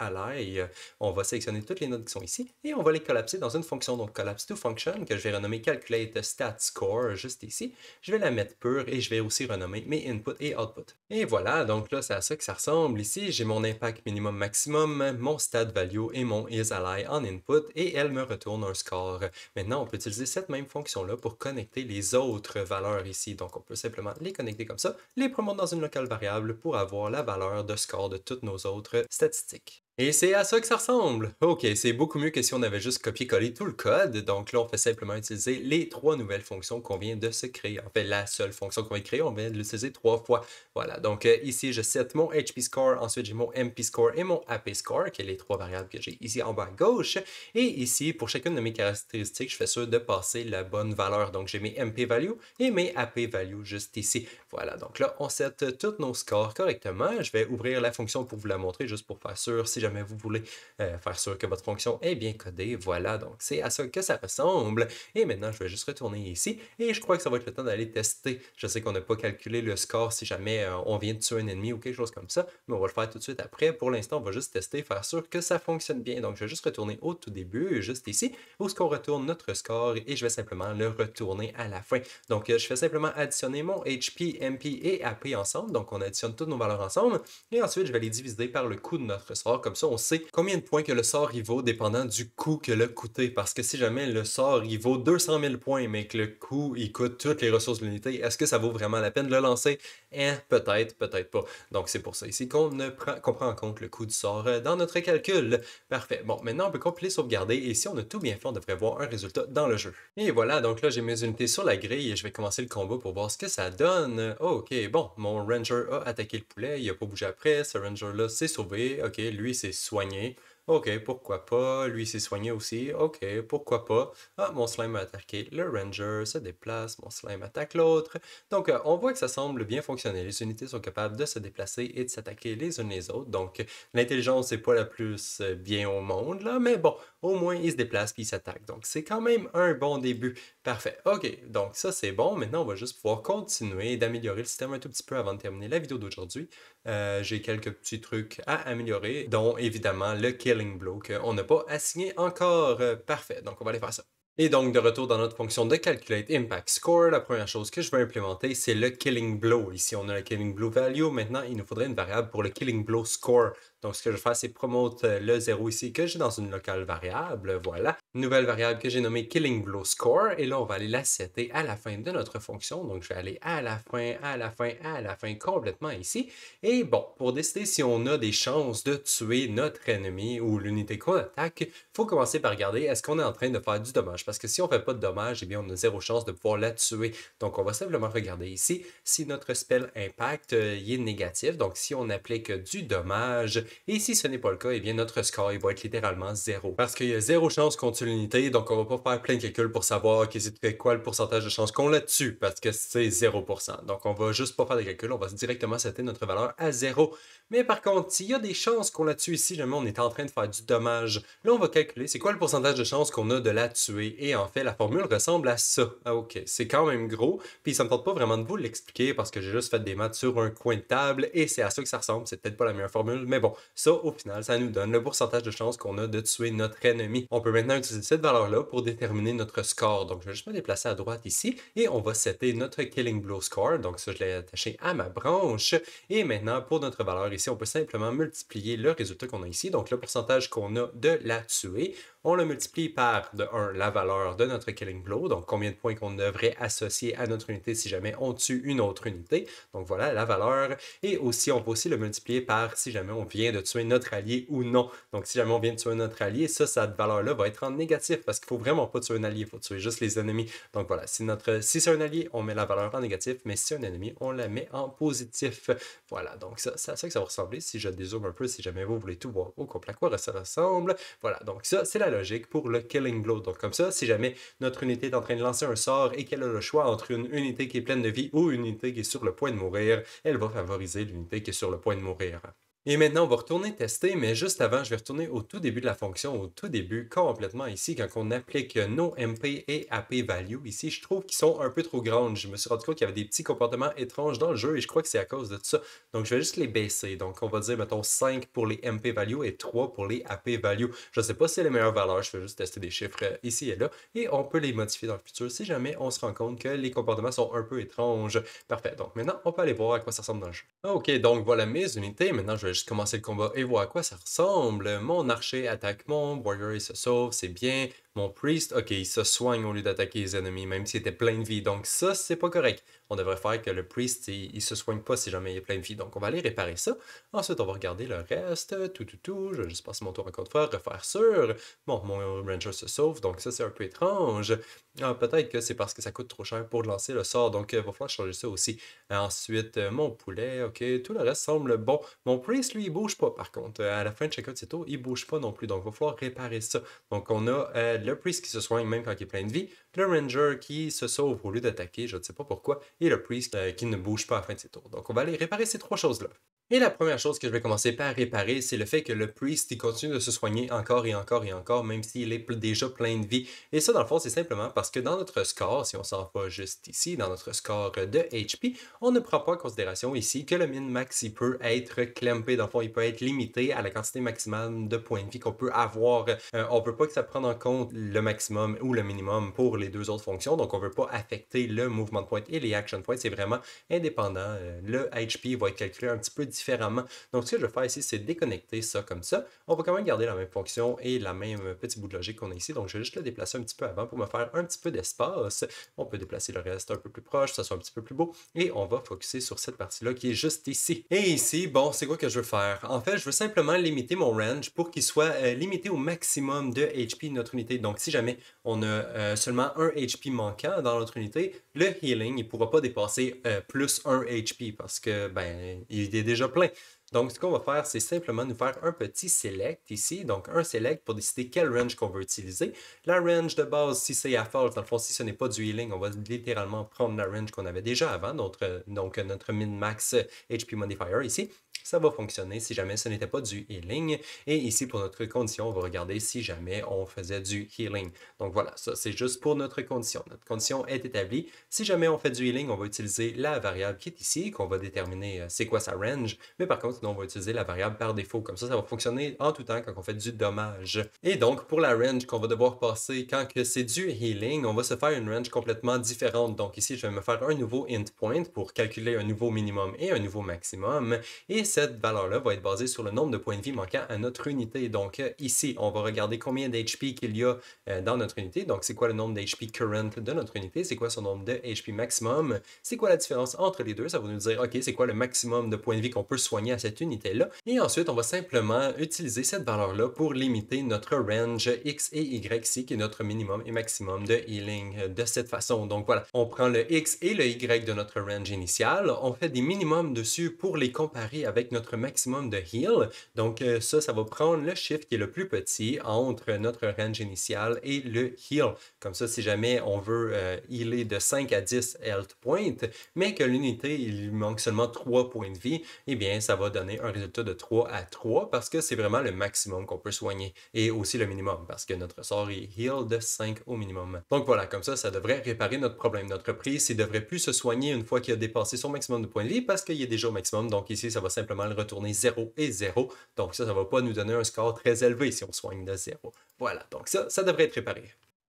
On va sélectionner toutes les notes qui sont ici et on va les collapser dans une fonction, donc collapse to function que je vais renommer calculate stat score juste ici. Je vais la mettre pure et je vais aussi renommer mes input et output. Et voilà, donc là, c'est à ça que ça ressemble. Ici, j'ai mon impact minimum maximum, mon stat value et mon isally en input et elle me retourne un score. Maintenant, on peut utiliser cette même fonction-là pour connecter les autres valeurs ici. Donc, on peut simplement les connecter comme ça, les promouvoir dans une locale variable pour avoir la valeur de score de toutes nos autres statistiques. Et c'est à ça que ça ressemble. OK, c'est beaucoup mieux que si on avait juste copié-collé tout le code. Donc là, on fait simplement utiliser les trois nouvelles fonctions qu'on vient de se créer. En fait, la seule fonction qu'on vient de créer, on vient de l'utiliser trois fois. Voilà, donc euh, ici, je set mon HP score, ensuite j'ai mon MP score et mon AP score, qui est les trois variables que j'ai ici en bas à gauche. Et ici, pour chacune de mes caractéristiques, je fais sûr de passer la bonne valeur. Donc j'ai mes MP value et mes AP value juste ici. Voilà, donc là, on set tous nos scores correctement. Je vais ouvrir la fonction pour vous la montrer, juste pour faire sûr jamais vous voulez euh, faire sûr que votre fonction est bien codée. Voilà, donc c'est à ça que ça ressemble. Et maintenant, je vais juste retourner ici et je crois que ça va être le temps d'aller tester. Je sais qu'on n'a pas calculé le score si jamais euh, on vient de tuer un ennemi ou quelque chose comme ça, mais on va le faire tout de suite après. Pour l'instant, on va juste tester, faire sûr que ça fonctionne bien. Donc, je vais juste retourner au tout début, juste ici, où ce qu'on retourne notre score et je vais simplement le retourner à la fin. Donc, euh, je fais simplement additionner mon HP, MP et AP ensemble. Donc, on additionne toutes nos valeurs ensemble et ensuite, je vais les diviser par le coût de notre score ça, on sait combien de points que le sort il vaut dépendant du coût que le coûté. Parce que si jamais le sort il vaut 200 000 points, mais que le coût il coûte toutes les ressources de l'unité, est-ce que ça vaut vraiment la peine de le lancer eh, Peut-être, peut-être pas. Donc c'est pour ça ici qu'on prend, prend en compte le coût du sort euh, dans notre calcul. Parfait. Bon, maintenant on peut compléter sauvegarder et si on a tout bien fait, on devrait voir un résultat dans le jeu. Et voilà, donc là j'ai mes unités sur la grille et je vais commencer le combat pour voir ce que ça donne. ok, bon, mon ranger a attaqué le poulet, il a pas bougé après, ce ranger là s'est sauvé, ok, lui c'est s'est soigné. Ok, pourquoi pas. Lui s'est soigné aussi. Ok, pourquoi pas. Ah, mon slime a attaqué le ranger, se déplace, mon slime attaque l'autre. Donc, euh, on voit que ça semble bien fonctionner. Les unités sont capables de se déplacer et de s'attaquer les unes les autres. Donc, l'intelligence n'est pas la plus euh, bien au monde, là, mais bon, au moins il se déplace puis il s'attaque. Donc c'est quand même un bon début. Parfait. OK, donc ça c'est bon. Maintenant, on va juste pouvoir continuer d'améliorer le système un tout petit peu avant de terminer la vidéo d'aujourd'hui. Euh, j'ai quelques petits trucs à améliorer, dont évidemment le Killing Blow qu'on n'a pas assigné encore. Euh, parfait, donc on va aller faire ça. Et donc, de retour dans notre fonction de Calculate Impact Score, la première chose que je veux implémenter, c'est le Killing Blow. Ici, on a le Killing Blow Value. Maintenant, il nous faudrait une variable pour le Killing Blow Score. Donc, ce que je vais faire, c'est promote euh, le zéro ici que j'ai dans une locale variable. Voilà. nouvelle variable que j'ai nommée Killing Blow Score. Et là, on va aller l'asseter à la fin de notre fonction. Donc, je vais aller à la fin, à la fin, à la fin, complètement ici. Et bon, pour décider si on a des chances de tuer notre ennemi ou l'unité qu'on attaque, il faut commencer par regarder est-ce qu'on est en train de faire du dommage. Parce que si on ne fait pas de dommage, eh bien, on a zéro chance de pouvoir la tuer. Donc, on va simplement regarder ici si notre spell impact euh, est négatif. Donc, si on applique du dommage, et si ce n'est pas le cas, eh bien notre score il va être littéralement zéro. Parce qu'il y a zéro chance tue l'unité, donc on va pas faire plein de calculs pour savoir okay, c'est quoi le pourcentage de chance qu'on l'a tue, parce que c'est 0%. Donc on va juste pas faire de calculs, on va directement setter notre valeur à zéro. Mais par contre, s'il y a des chances qu'on la tue ici, jamais on est en train de faire du dommage, là on va calculer c'est quoi le pourcentage de chance qu'on a de la tuer. Et en fait, la formule ressemble à ça. Ah ok, c'est quand même gros, puis ça me tente pas vraiment de vous l'expliquer parce que j'ai juste fait des maths sur un coin de table et c'est à ça que ça ressemble. C'est peut-être pas la meilleure formule, mais bon, ça, au final, ça nous donne le pourcentage de chance qu'on a de tuer notre ennemi. On peut maintenant utiliser cette valeur-là pour déterminer notre score. Donc, je vais juste me déplacer à droite ici et on va setter notre Killing Blow Score. Donc, ça, je l'ai attaché à ma branche. Et maintenant, pour notre valeur ici, on peut simplement multiplier le résultat qu'on a ici. Donc, le pourcentage qu'on a de la tuer on le multiplie par, de 1, la valeur de notre killing blow, donc combien de points qu'on devrait associer à notre unité si jamais on tue une autre unité. Donc voilà la valeur. Et aussi, on peut aussi le multiplier par si jamais on vient de tuer notre allié ou non. Donc, si jamais on vient de tuer notre allié, ça, cette valeur-là va être en négatif parce qu'il faut vraiment pas tuer un allié, il faut tuer juste les ennemis. Donc voilà, si, notre, si c'est un allié, on met la valeur en négatif, mais si c'est un ennemi, on la met en positif. Voilà, donc ça, c'est à ça que ça va ressembler. Si je dézoome un peu, si jamais vous voulez tout voir au complet à quoi ça ressemble. Voilà, donc ça, c'est la logique pour le Killing Blow. Donc comme ça, si jamais notre unité est en train de lancer un sort et qu'elle a le choix entre une unité qui est pleine de vie ou une unité qui est sur le point de mourir, elle va favoriser l'unité qui est sur le point de mourir. Et maintenant, on va retourner tester, mais juste avant, je vais retourner au tout début de la fonction, au tout début, complètement ici, quand on applique euh, nos MP et AP value ici, je trouve qu'ils sont un peu trop grandes. Je me suis rendu compte qu'il y avait des petits comportements étranges dans le jeu et je crois que c'est à cause de ça. Donc, je vais juste les baisser. Donc, on va dire, mettons, 5 pour les MP value et 3 pour les AP value. Je ne sais pas si c'est les meilleures valeurs, je vais juste tester des chiffres euh, ici et là et on peut les modifier dans le futur si jamais on se rend compte que les comportements sont un peu étranges. Parfait. Donc, maintenant, on peut aller voir à quoi ça ressemble dans le jeu. OK, donc voilà mes unités. Maintenant, je vais commencer le combat et voir à quoi ça ressemble. Mon archer attaque mon, Warrior il se sauve, c'est bien. Mon priest, ok, il se soigne au lieu d'attaquer les ennemis, même s'il était plein de vie. Donc ça, c'est pas correct. On devrait faire que le priest, il, se soigne pas si jamais il est plein de vie. Donc on va aller réparer ça. Ensuite, on va regarder le reste. Tout, tout, tout. Je passe mon tour encore une fois, refaire sûr. Bon, mon ranger se sauve. Donc ça, c'est un peu étrange. Ah, peut-être que c'est parce que ça coûte trop cher pour lancer le sort. Donc il euh, va falloir changer ça aussi. Ensuite, euh, mon poulet, ok. Tout le reste semble bon. Mon priest, lui, il bouge pas par contre. Euh, à la fin de chaque de ses tours, il bouge pas non plus. Donc il va falloir réparer ça. Donc on a le Priest qui se soigne même quand il est plein de vie. Le Ranger qui se sauve au lieu d'attaquer, je ne sais pas pourquoi. Et le Priest euh, qui ne bouge pas à la fin de ses tours. Donc on va aller réparer ces trois choses-là. Et la première chose que je vais commencer par réparer, c'est le fait que le priest continue de se soigner encore et encore et encore, même s'il est déjà plein de vie. Et ça, dans le fond, c'est simplement parce que dans notre score, si on s'en va juste ici, dans notre score de HP, on ne prend pas en considération ici que le min max peut être clampé. Dans le fond, il peut être limité à la quantité maximale de points de vie qu'on peut avoir. Euh, on ne veut pas que ça prenne en compte le maximum ou le minimum pour les deux autres fonctions, donc on ne veut pas affecter le mouvement point et les action points. C'est vraiment indépendant. Euh, le HP va être calculé un petit peu différemment. Donc, ce que je vais faire ici, c'est déconnecter ça comme ça. On va quand même garder la même fonction et la même petit bout de logique qu'on a ici. Donc, je vais juste le déplacer un petit peu avant pour me faire un petit peu d'espace. On peut déplacer le reste un peu plus proche, ça soit un petit peu plus beau. Et on va focuser sur cette partie-là qui est juste ici. Et ici, bon, c'est quoi que je veux faire? En fait, je veux simplement limiter mon range pour qu'il soit euh, limité au maximum de HP de notre unité. Donc, si jamais on a euh, seulement un HP manquant dans notre unité, le healing, il ne pourra pas dépasser euh, plus un HP parce que, ben, il est déjà plein. Donc, ce qu'on va faire, c'est simplement nous faire un petit select ici, donc un select pour décider quel range qu'on veut utiliser. La range de base, si c'est à false, dans le fond, si ce n'est pas du healing, on va littéralement prendre la range qu'on avait déjà avant, notre, donc notre min-max HP modifier ici ça va fonctionner si jamais ce n'était pas du healing. Et ici, pour notre condition, on va regarder si jamais on faisait du healing. Donc voilà, ça c'est juste pour notre condition. Notre condition est établie. Si jamais on fait du healing, on va utiliser la variable qui est ici, qu'on va déterminer euh, c'est quoi sa range. Mais par contre, on va utiliser la variable par défaut. Comme ça, ça va fonctionner en tout temps quand on fait du dommage. Et donc, pour la range qu'on va devoir passer quand c'est du healing, on va se faire une range complètement différente. Donc ici, je vais me faire un nouveau endpoint point pour calculer un nouveau minimum et un nouveau maximum. Et cette valeur-là va être basée sur le nombre de points de vie manquant à notre unité. Donc euh, ici, on va regarder combien d'HP qu'il y a euh, dans notre unité. Donc c'est quoi le nombre d'HP current de notre unité, c'est quoi son nombre de HP maximum, c'est quoi la différence entre les deux. Ça va nous dire, OK, c'est quoi le maximum de points de vie qu'on peut soigner à cette unité-là. Et ensuite, on va simplement utiliser cette valeur-là pour limiter notre range X et Y ici, qui est notre minimum et maximum de healing euh, de cette façon. Donc voilà, on prend le X et le Y de notre range initial, on fait des minimums dessus pour les comparer avec notre maximum de heal. Donc euh, ça, ça va prendre le chiffre qui est le plus petit entre notre range initial et le heal. Comme ça, si jamais on veut euh, healer de 5 à 10 health points, mais que l'unité, il manque seulement 3 points de vie, eh bien, ça va donner un résultat de 3 à 3 parce que c'est vraiment le maximum qu'on peut soigner et aussi le minimum parce que notre sort est heal de 5 au minimum. Donc voilà, comme ça, ça devrait réparer notre problème. Notre prise, il devrait plus se soigner une fois qu'il a dépassé son maximum de points de vie parce qu'il est déjà au maximum. Donc ici, ça va simplement le retourner 0 et 0. Donc ça, ça ne va pas nous donner un score très élevé si on soigne de 0. Voilà, donc ça, ça devrait être réparé.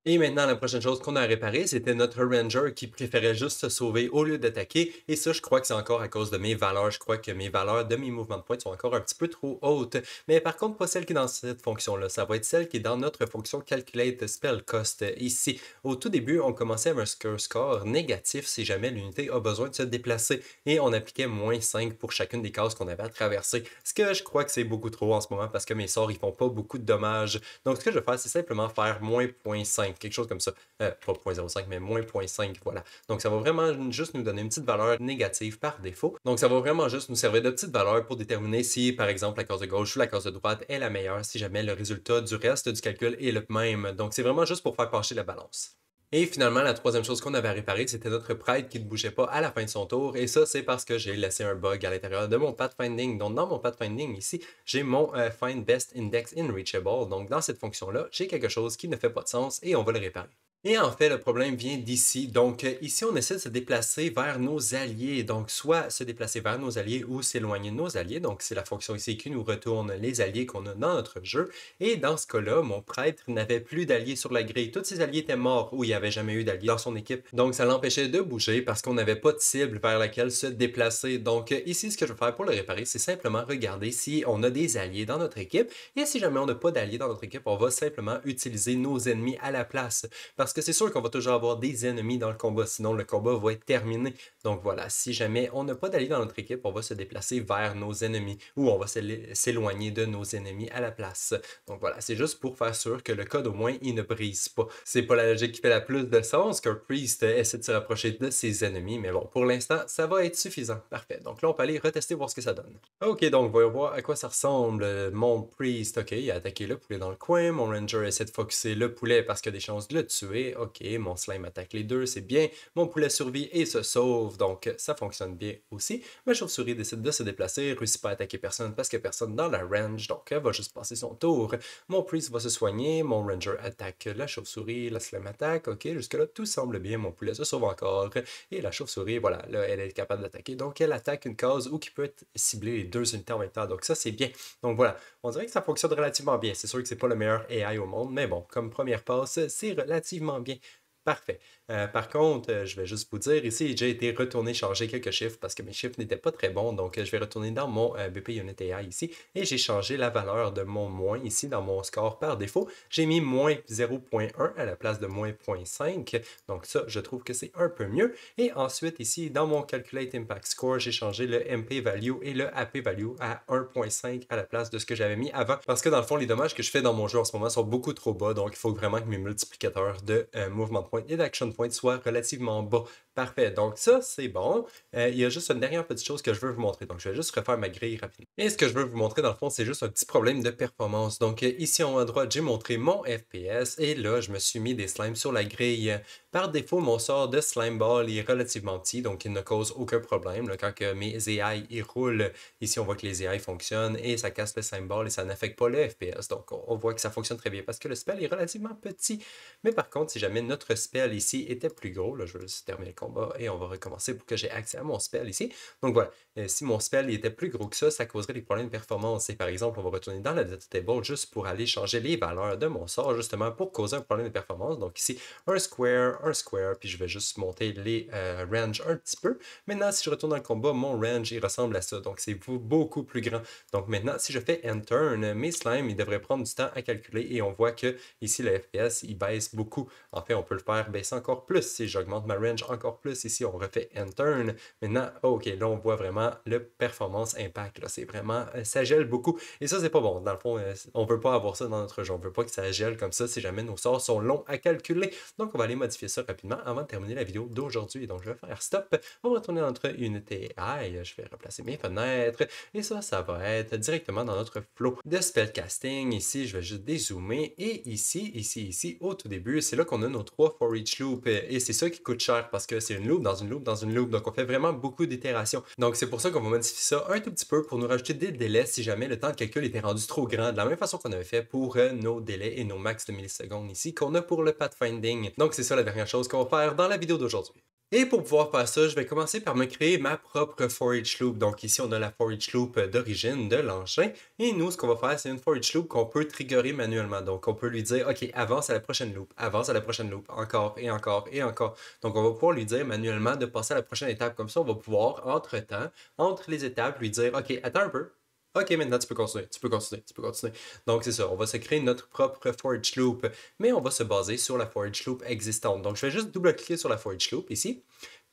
Et maintenant, la prochaine chose qu'on a réparée, c'était notre Ranger qui préférait juste se sauver au lieu d'attaquer. Et ça, je crois que c'est encore à cause de mes valeurs. Je crois que mes valeurs de mes mouvements de pointe sont encore un petit peu trop hautes. Mais par contre, pas celle qui est dans cette fonction-là. Ça va être celle qui est dans notre fonction Calculate Spell Cost ici. Au tout début, on commençait avec un score négatif si jamais l'unité a besoin de se déplacer. Et on appliquait moins 5 pour chacune des cases qu'on avait à traverser. Ce que je crois que c'est beaucoup trop en ce moment parce que mes sorts, ils font pas beaucoup de dommages. Donc, ce que je vais faire, c'est simplement faire moins 0.5 quelque chose comme ça. Euh, pas 0.05, mais moins 0.5, voilà. Donc ça va vraiment juste nous donner une petite valeur négative par défaut. Donc ça va vraiment juste nous servir de petite valeur pour déterminer si, par exemple, la case de gauche ou la case de droite est la meilleure, si jamais le résultat du reste du calcul est le même. Donc c'est vraiment juste pour faire pencher la balance. Et finalement, la troisième chose qu'on avait à réparer, c'était notre Pride qui ne bougeait pas à la fin de son tour. Et ça, c'est parce que j'ai laissé un bug à l'intérieur de mon Pathfinding. Donc, dans mon Pathfinding, ici, j'ai mon euh, Find Best Index in Reachable. Donc, dans cette fonction-là, j'ai quelque chose qui ne fait pas de sens et on va le réparer. Et en fait, le problème vient d'ici. Donc, euh, ici, on essaie de se déplacer vers nos alliés. Donc, soit se déplacer vers nos alliés ou s'éloigner de nos alliés. Donc, c'est la fonction ici qui nous retourne les alliés qu'on a dans notre jeu. Et dans ce cas-là, mon prêtre n'avait plus d'alliés sur la grille. Tous ses alliés étaient morts ou il n'y avait jamais eu d'alliés dans son équipe. Donc, ça l'empêchait de bouger parce qu'on n'avait pas de cible vers laquelle se déplacer. Donc, euh, ici, ce que je vais faire pour le réparer, c'est simplement regarder si on a des alliés dans notre équipe. Et si jamais on n'a pas d'alliés dans notre équipe, on va simplement utiliser nos ennemis à la place. Parce que c'est sûr qu'on va toujours avoir des ennemis dans le combat, sinon le combat va être terminé. Donc voilà, si jamais on n'a pas d'aller dans notre équipe, on va se déplacer vers nos ennemis ou on va s'éloigner de nos ennemis à la place. Donc voilà, c'est juste pour faire sûr que le code au moins il ne brise pas. C'est pas la logique qui fait la plus de sens qu'un priest essaie de se rapprocher de ses ennemis, mais bon, pour l'instant, ça va être suffisant. Parfait. Donc là, on peut aller retester voir ce que ça donne. Ok, donc voyons voir à quoi ça ressemble. Mon priest, ok, il a attaqué le poulet dans le coin. Mon ranger essaie de focusser le poulet parce qu'il a des chances de le tuer. Ok, mon slime attaque les deux, c'est bien. Mon poulet survit et se sauve, donc ça fonctionne bien aussi. Ma chauve-souris décide de se déplacer, réussit pas à attaquer personne parce qu'il n'y a personne dans la range, donc elle euh, va juste passer son tour. Mon priest va se soigner, mon ranger attaque la chauve-souris, la slime attaque. Ok, jusque-là, tout semble bien. Mon poulet se sauve encore et la chauve-souris, voilà, là, elle est capable d'attaquer. Donc, elle attaque une case ou qui peut être cibler les deux unités en même temps. Donc, ça, c'est bien. Donc, voilà, on dirait que ça fonctionne relativement bien. C'est sûr que c'est pas le meilleur AI au monde, mais bon, comme première passe, c'est relativement bien. Parfait. Euh, par contre, euh, je vais juste vous dire, ici, j'ai été retourné changer quelques chiffres parce que mes chiffres n'étaient pas très bons. Donc, euh, je vais retourner dans mon BP Unit AI ici et j'ai changé la valeur de mon moins ici dans mon score par défaut. J'ai mis moins 0.1 à la place de moins 0.5. Donc, ça, je trouve que c'est un peu mieux. Et ensuite, ici, dans mon Calculate Impact Score, j'ai changé le MP Value et le AP Value à 1.5 à la place de ce que j'avais mis avant parce que dans le fond, les dommages que je fais dans mon jeu en ce moment sont beaucoup trop bas. Donc, il faut vraiment que mes multiplicateurs de mouvement de point et d'action point de soi relativement bas. Parfait. Donc ça, c'est bon. Euh, il y a juste une dernière petite chose que je veux vous montrer. Donc je vais juste refaire ma grille rapidement. Et ce que je veux vous montrer, dans le fond, c'est juste un petit problème de performance. Donc euh, ici, en haut à droite, j'ai montré mon FPS et là, je me suis mis des slimes sur la grille. Par défaut, mon sort de slime ball est relativement petit, donc il ne cause aucun problème. quand mes AI ils roulent, ici, on voit que les AI fonctionnent et ça casse le slime ball et ça n'affecte pas le FPS. Donc on voit que ça fonctionne très bien parce que le spell est relativement petit. Mais par contre, si jamais notre spell ici était plus gros, là, je vais juste terminer le et on va recommencer pour que j'ai accès à mon spell ici. Donc voilà, euh, si mon spell était plus gros que ça, ça causerait des problèmes de performance. Et par exemple, on va retourner dans la data table juste pour aller changer les valeurs de mon sort justement pour causer un problème de performance. Donc ici, un square, un square, puis je vais juste monter les euh, range un petit peu. Maintenant, si je retourne dans le combat, mon range, il ressemble à ça. Donc c'est beaucoup plus grand. Donc maintenant, si je fais enter euh, mes slimes, ils devraient prendre du temps à calculer et on voit que ici, le FPS, il baisse beaucoup. En fait, on peut le faire baisser encore plus si j'augmente ma range encore plus ici. On refait enter. Maintenant, oh, OK, là, on voit vraiment le performance impact. Là, c'est vraiment, euh, ça gèle beaucoup. Et ça, c'est pas bon. Dans le fond, euh, on veut pas avoir ça dans notre jeu. On veut pas que ça gèle comme ça si jamais nos sorts sont longs à calculer. Donc, on va aller modifier ça rapidement avant de terminer la vidéo d'aujourd'hui. Donc, je vais faire stop. On va retourner dans notre unité AI. Je vais replacer mes fenêtres. Et ça, ça va être directement dans notre flow de spellcasting. Ici, je vais juste dézoomer. Et ici, ici, ici, au tout début, c'est là qu'on a nos trois for each loop. Et c'est ça qui coûte cher parce que c'est une loupe, dans une loupe, dans une loupe. Donc, on fait vraiment beaucoup d'itérations. Donc, c'est pour ça qu'on va modifier ça un tout petit peu pour nous rajouter des délais si jamais le temps de calcul était rendu trop grand, de la même façon qu'on avait fait pour euh, nos délais et nos max de millisecondes ici, qu'on a pour le pathfinding. Donc, c'est ça la dernière chose qu'on va faire dans la vidéo d'aujourd'hui. Et pour pouvoir faire ça, je vais commencer par me créer ma propre forage loop. Donc ici, on a la forage loop d'origine de l'engin. Et nous, ce qu'on va faire, c'est une forage loop qu'on peut triggerer manuellement. Donc on peut lui dire, OK, avance à la prochaine loop, avance à la prochaine loop, encore et encore et encore. Donc on va pouvoir lui dire manuellement de passer à la prochaine étape. Comme ça, on va pouvoir, entre-temps, entre les étapes, lui dire, OK, attends un peu, OK, maintenant tu peux continuer, tu peux continuer, tu peux continuer. Donc c'est ça, on va se créer notre propre Forge loop, mais on va se baser sur la forage loop existante. Donc je vais juste double-cliquer sur la forage loop ici.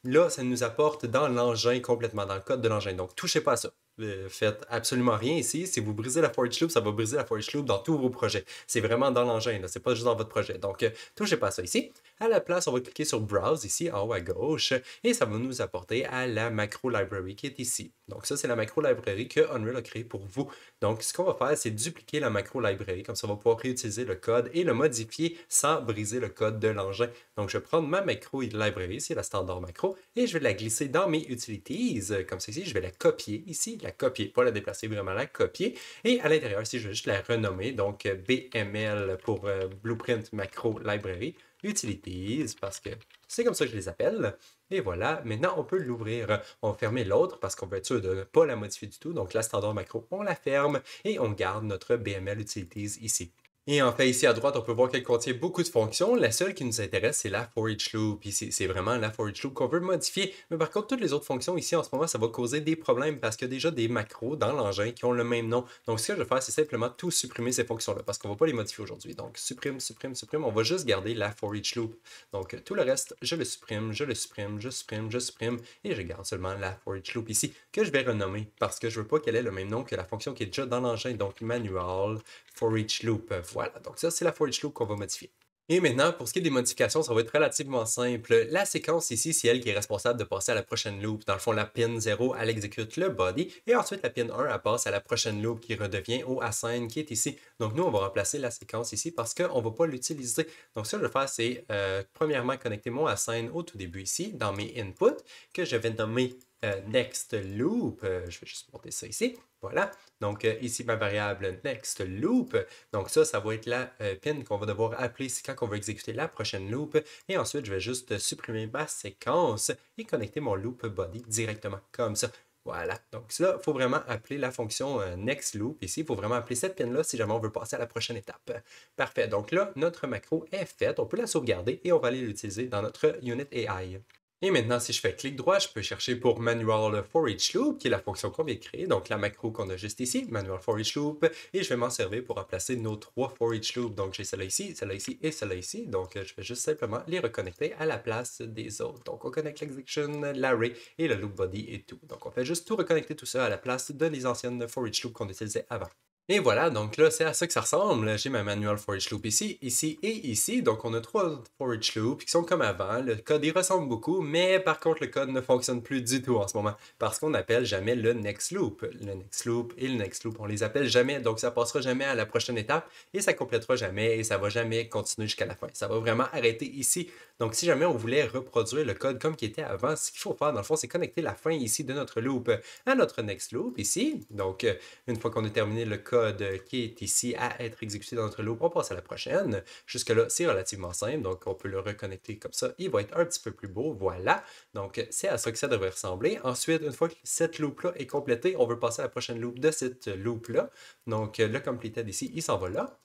Là, ça nous apporte dans l'engin complètement, dans le code de l'engin. Donc touchez pas à ça. Euh, faites absolument rien ici. Si vous brisez la forage loop, ça va briser la forage loop dans tous vos projets. C'est vraiment dans l'engin, c'est pas juste dans votre projet. Donc euh, touchez pas à ça ici. À la place, on va cliquer sur Browse ici en haut à gauche et ça va nous apporter à la macro library qui est ici. Donc ça, c'est la macro library que Unreal a créée pour vous. Donc ce qu'on va faire, c'est dupliquer la macro library. Comme ça, on va pouvoir réutiliser le code et le modifier sans briser le code de l'engin. Donc je vais prendre ma macro library, c'est la standard macro, et je vais la glisser dans mes utilities comme ceci. Je vais la copier ici, la copier, pas la déplacer, vraiment la copier. Et à l'intérieur, si je vais juste la renommer, donc BML pour euh, Blueprint Macro Library utilities parce que c'est comme ça que je les appelle. Et voilà, maintenant on peut l'ouvrir. On va l'autre parce qu'on veut être sûr de ne pas la modifier du tout. Donc la standard macro, on la ferme et on garde notre BML utilities ici. Et en fait, ici à droite, on peut voir qu'elle contient beaucoup de fonctions. La seule qui nous intéresse, c'est la for each loop. C'est vraiment la for each loop qu'on veut modifier. Mais par contre, toutes les autres fonctions ici, en ce moment, ça va causer des problèmes parce qu'il y a déjà des macros dans l'engin qui ont le même nom. Donc, ce que je vais faire, c'est simplement tout supprimer ces fonctions-là parce qu'on ne va pas les modifier aujourd'hui. Donc, supprime, supprime, supprime. On va juste garder la for each loop. Donc, tout le reste, je le supprime, je le supprime, je supprime, je supprime. Et je garde seulement la for each loop ici que je vais renommer parce que je ne veux pas qu'elle ait le même nom que la fonction qui est déjà dans l'engin. Donc, manual for each loop. Euh, voilà, donc ça, c'est la for each loop qu'on va modifier. Et maintenant, pour ce qui est des modifications, ça va être relativement simple. La séquence ici, c'est elle qui est responsable de passer à la prochaine loop. Dans le fond, la pin 0, elle exécute le body, et ensuite la pin 1, elle passe à la prochaine loop qui redevient au assign qui est ici. Donc nous, on va remplacer la séquence ici parce qu'on ne va pas l'utiliser. Donc ce que je vais faire, c'est euh, premièrement connecter mon assign au tout début ici, dans mes inputs, que je vais nommer euh, next loop, euh, je vais juste monter ça ici, voilà. Donc euh, ici ma variable next loop, donc ça, ça va être la pin qu'on va devoir appeler quand on veut exécuter la prochaine loop. Et ensuite, je vais juste supprimer ma séquence et connecter mon loop body directement comme ça. Voilà, donc ça, il faut vraiment appeler la fonction next loop ici. Il faut vraiment appeler cette pin-là si jamais on veut passer à la prochaine étape. Parfait, donc là, notre macro est faite. On peut la sauvegarder et on va aller l'utiliser dans notre unit AI. Et maintenant, si je fais clic droit, je peux chercher pour Manual for each loop, qui est la fonction qu'on vient de créer, donc la macro qu'on a juste ici, Manual for each loop, et je vais m'en servir pour remplacer nos trois for each loop. Donc j'ai celle-là ici, celle-là ici et celle-là ici. Donc euh, je vais juste simplement les reconnecter à la place des autres. Donc on connecte l'execution, l'array et le loop body et tout. Donc on fait juste tout reconnecter tout ça à la place de les anciennes for each loop qu'on utilisait avant. Et voilà, donc là, c'est à ça que ça ressemble. J'ai ma manual for each loop ici, ici et ici. Donc, on a trois for each qui sont comme avant. Le code, il ressemble beaucoup, mais par contre, le code ne fonctionne plus du tout en ce moment parce qu'on n'appelle jamais le next loop. Le next loop et le next loop, on les appelle jamais. Donc, ça passera jamais à la prochaine étape et ça complétera jamais et ça va jamais continuer jusqu'à la fin. Ça va vraiment arrêter ici. Donc, si jamais on voulait reproduire le code comme qui était avant, ce qu'il faut faire, dans le fond, c'est connecter la fin ici de notre loop à notre next loop ici. Donc, euh, une fois qu'on a terminé le code, code qui est ici à être exécuté dans notre loop. On passe à la prochaine. Jusque-là, c'est relativement simple, donc on peut le reconnecter comme ça. Il va être un petit peu plus beau, voilà. Donc, c'est à ça que ça devrait ressembler. Ensuite, une fois que cette loop-là est complétée, on veut passer à la prochaine loop de cette loop-là. Donc, le completed ici, il s'en va là.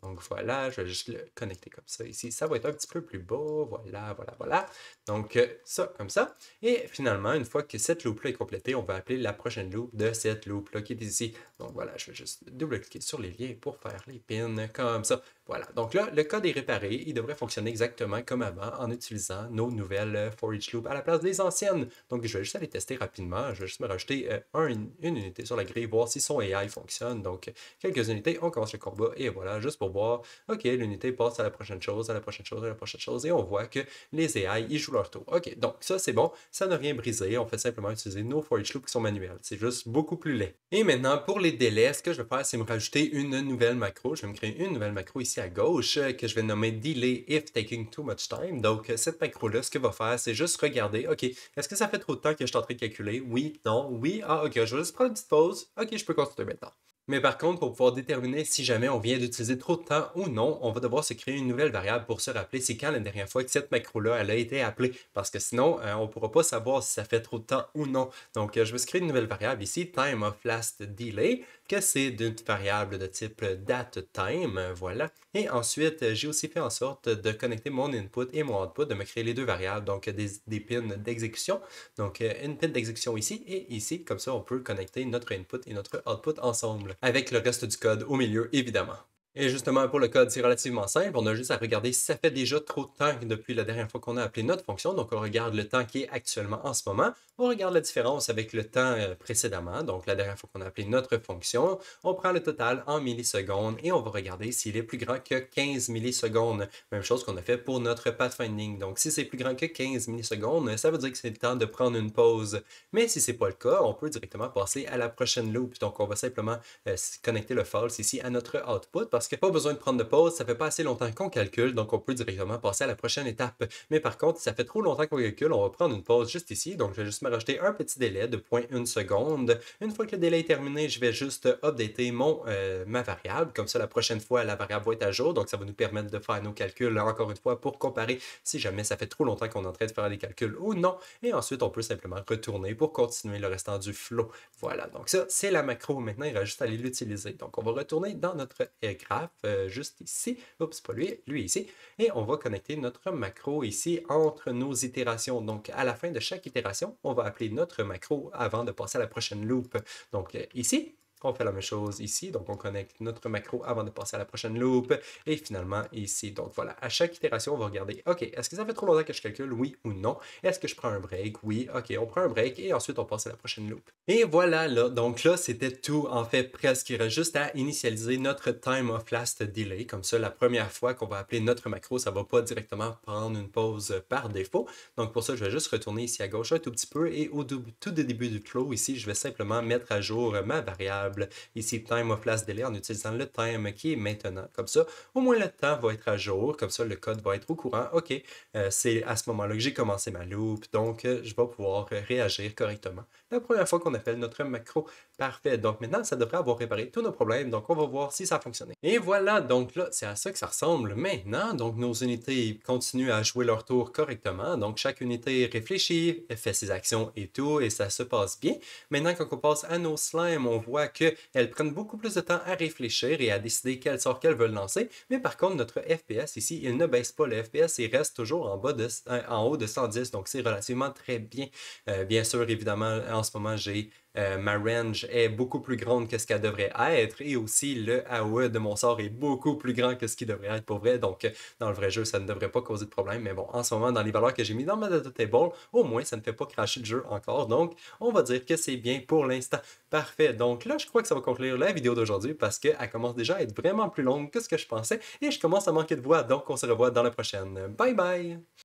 Donc voilà, je vais juste le connecter comme ça ici. Ça va être un petit peu plus beau. Voilà, voilà, voilà. Donc ça, comme ça. Et finalement, une fois que cette loupe là est complétée, on va appeler la prochaine loupe de cette loupe là qui est ici. Donc voilà, je vais juste double-cliquer sur les liens pour faire les pins comme ça. Voilà, donc là, le code est réparé. Il devrait fonctionner exactement comme avant en utilisant nos nouvelles euh, for Loops à la place des anciennes. Donc je vais juste aller tester rapidement. Je vais juste me rajouter euh, une unité sur la grille, voir si son AI fonctionne. Donc quelques unités, on commence le combat et voilà, juste pour voir, ok, l'unité passe à la prochaine chose, à la prochaine chose, à la prochaine chose et on voit que les AI, ils jouent leur tour. Ok, donc ça c'est bon, ça n'a rien brisé. On fait simplement utiliser nos Forage loops qui sont manuels. C'est juste beaucoup plus laid. Et maintenant, pour les délai délais, ce que je vais faire, c'est me rajouter une nouvelle macro. Je vais me créer une nouvelle macro ici à gauche euh, que je vais nommer Delay if taking too much time. Donc, euh, cette macro-là, ce que va faire, c'est juste regarder, OK, est-ce que ça fait trop de temps que je suis en train de calculer? Oui, non, oui, ah, OK, je vais juste prendre une petite pause. OK, je peux continuer maintenant. Mais par contre, pour pouvoir déterminer si jamais on vient d'utiliser trop de temps ou non, on va devoir se créer une nouvelle variable pour se rappeler si quand la dernière fois que cette macro-là a été appelée, parce que sinon, euh, on ne pourra pas savoir si ça fait trop de temps ou non. Donc, euh, je vais se créer une nouvelle variable ici, time of last delay, que c'est d'une variable de type datetime, voilà. Et ensuite, j'ai aussi fait en sorte de connecter mon input et mon output, de me créer les deux variables, donc des, des pins d'exécution. Donc, euh, une pin d'exécution ici et ici, comme ça, on peut connecter notre input et notre output ensemble avec le reste du code au milieu, évidemment. Et justement, pour le code, c'est relativement simple. On a juste à regarder si ça fait déjà trop de temps depuis la dernière fois qu'on a appelé notre fonction. Donc, on regarde le temps qui est actuellement en ce moment. On regarde la différence avec le temps euh, précédemment, donc la dernière fois qu'on a appelé notre fonction. On prend le total en millisecondes et on va regarder s'il est plus grand que 15 millisecondes. Même chose qu'on a fait pour notre pathfinding. Donc, si c'est plus grand que 15 millisecondes, ça veut dire que c'est le temps de prendre une pause. Mais si ce n'est pas le cas, on peut directement passer à la prochaine loop. Donc, on va simplement euh, connecter le false ici à notre output parce qu'il n'y a pas besoin de prendre de pause, ça ne fait pas assez longtemps qu'on calcule, donc on peut directement passer à la prochaine étape. Mais par contre, si ça fait trop longtemps qu'on calcule, on va prendre une pause juste ici, donc je vais juste me rajouter un petit délai de 0.1 seconde. Une fois que le délai est terminé, je vais juste updater mon, euh, ma variable, comme ça la prochaine fois, la variable va être à jour, donc ça va nous permettre de faire nos calculs encore une fois pour comparer si jamais ça fait trop longtemps qu'on est en train de faire des calculs ou non. Et ensuite, on peut simplement retourner pour continuer le restant du flow. Voilà, donc ça, c'est la macro. Maintenant, il va juste aller l'utiliser. Donc, on va retourner dans notre écran. Euh, juste ici. Oups, pas lui, lui ici. Et on va connecter notre macro ici entre nos itérations. Donc, à la fin de chaque itération, on va appeler notre macro avant de passer à la prochaine loop. Donc, euh, ici, on fait la même chose ici, donc on connecte notre macro avant de passer à la prochaine loop Et finalement, ici, donc voilà, à chaque itération, on va regarder, OK, est-ce que ça fait trop longtemps que je calcule, oui ou non? Est-ce que je prends un break? Oui, OK, on prend un break et ensuite on passe à la prochaine loop. Et voilà, là, donc là, c'était tout, en fait, presque. Il reste juste à initialiser notre time of last delay. Comme ça, la première fois qu'on va appeler notre macro, ça va pas directement prendre une pause par défaut. Donc pour ça, je vais juste retourner ici à gauche un tout petit peu et au tout début du flow, ici, je vais simplement mettre à jour ma variable Ici, time of place delay en utilisant le time qui est maintenant. Comme ça, au moins le temps va être à jour. Comme ça, le code va être au courant. OK, euh, c'est à ce moment-là que j'ai commencé ma loop. Donc, euh, je vais pouvoir euh, réagir correctement. La première fois qu'on appelle notre macro parfait. Donc, maintenant, ça devrait avoir réparé tous nos problèmes. Donc, on va voir si ça a Et voilà. Donc, là, c'est à ça que ça ressemble maintenant. Donc, nos unités continuent à jouer leur tour correctement. Donc, chaque unité réfléchit, fait ses actions et tout, et ça se passe bien. Maintenant, quand on passe à nos slimes, on voit que qu'elles prennent beaucoup plus de temps à réfléchir et à décider quel sort qu'elles veulent lancer. Mais par contre, notre FPS ici, il ne baisse pas. Le FPS, il reste toujours en, bas de, en haut de 110, donc c'est relativement très bien. Euh, bien sûr, évidemment, en ce moment, j'ai euh, ma range est beaucoup plus grande que ce qu'elle devrait être et aussi le AOE de mon sort est beaucoup plus grand que ce qu'il devrait être pour vrai. Donc, dans le vrai jeu, ça ne devrait pas causer de problème. Mais bon, en ce moment, dans les valeurs que j'ai mis dans ma data table, au moins, ça ne fait pas cracher le jeu encore. Donc, on va dire que c'est bien pour l'instant. Parfait. Donc là, je crois que ça va conclure la vidéo d'aujourd'hui parce qu'elle commence déjà à être vraiment plus longue que ce que je pensais et je commence à manquer de voix. Donc, on se revoit dans la prochaine. Bye bye!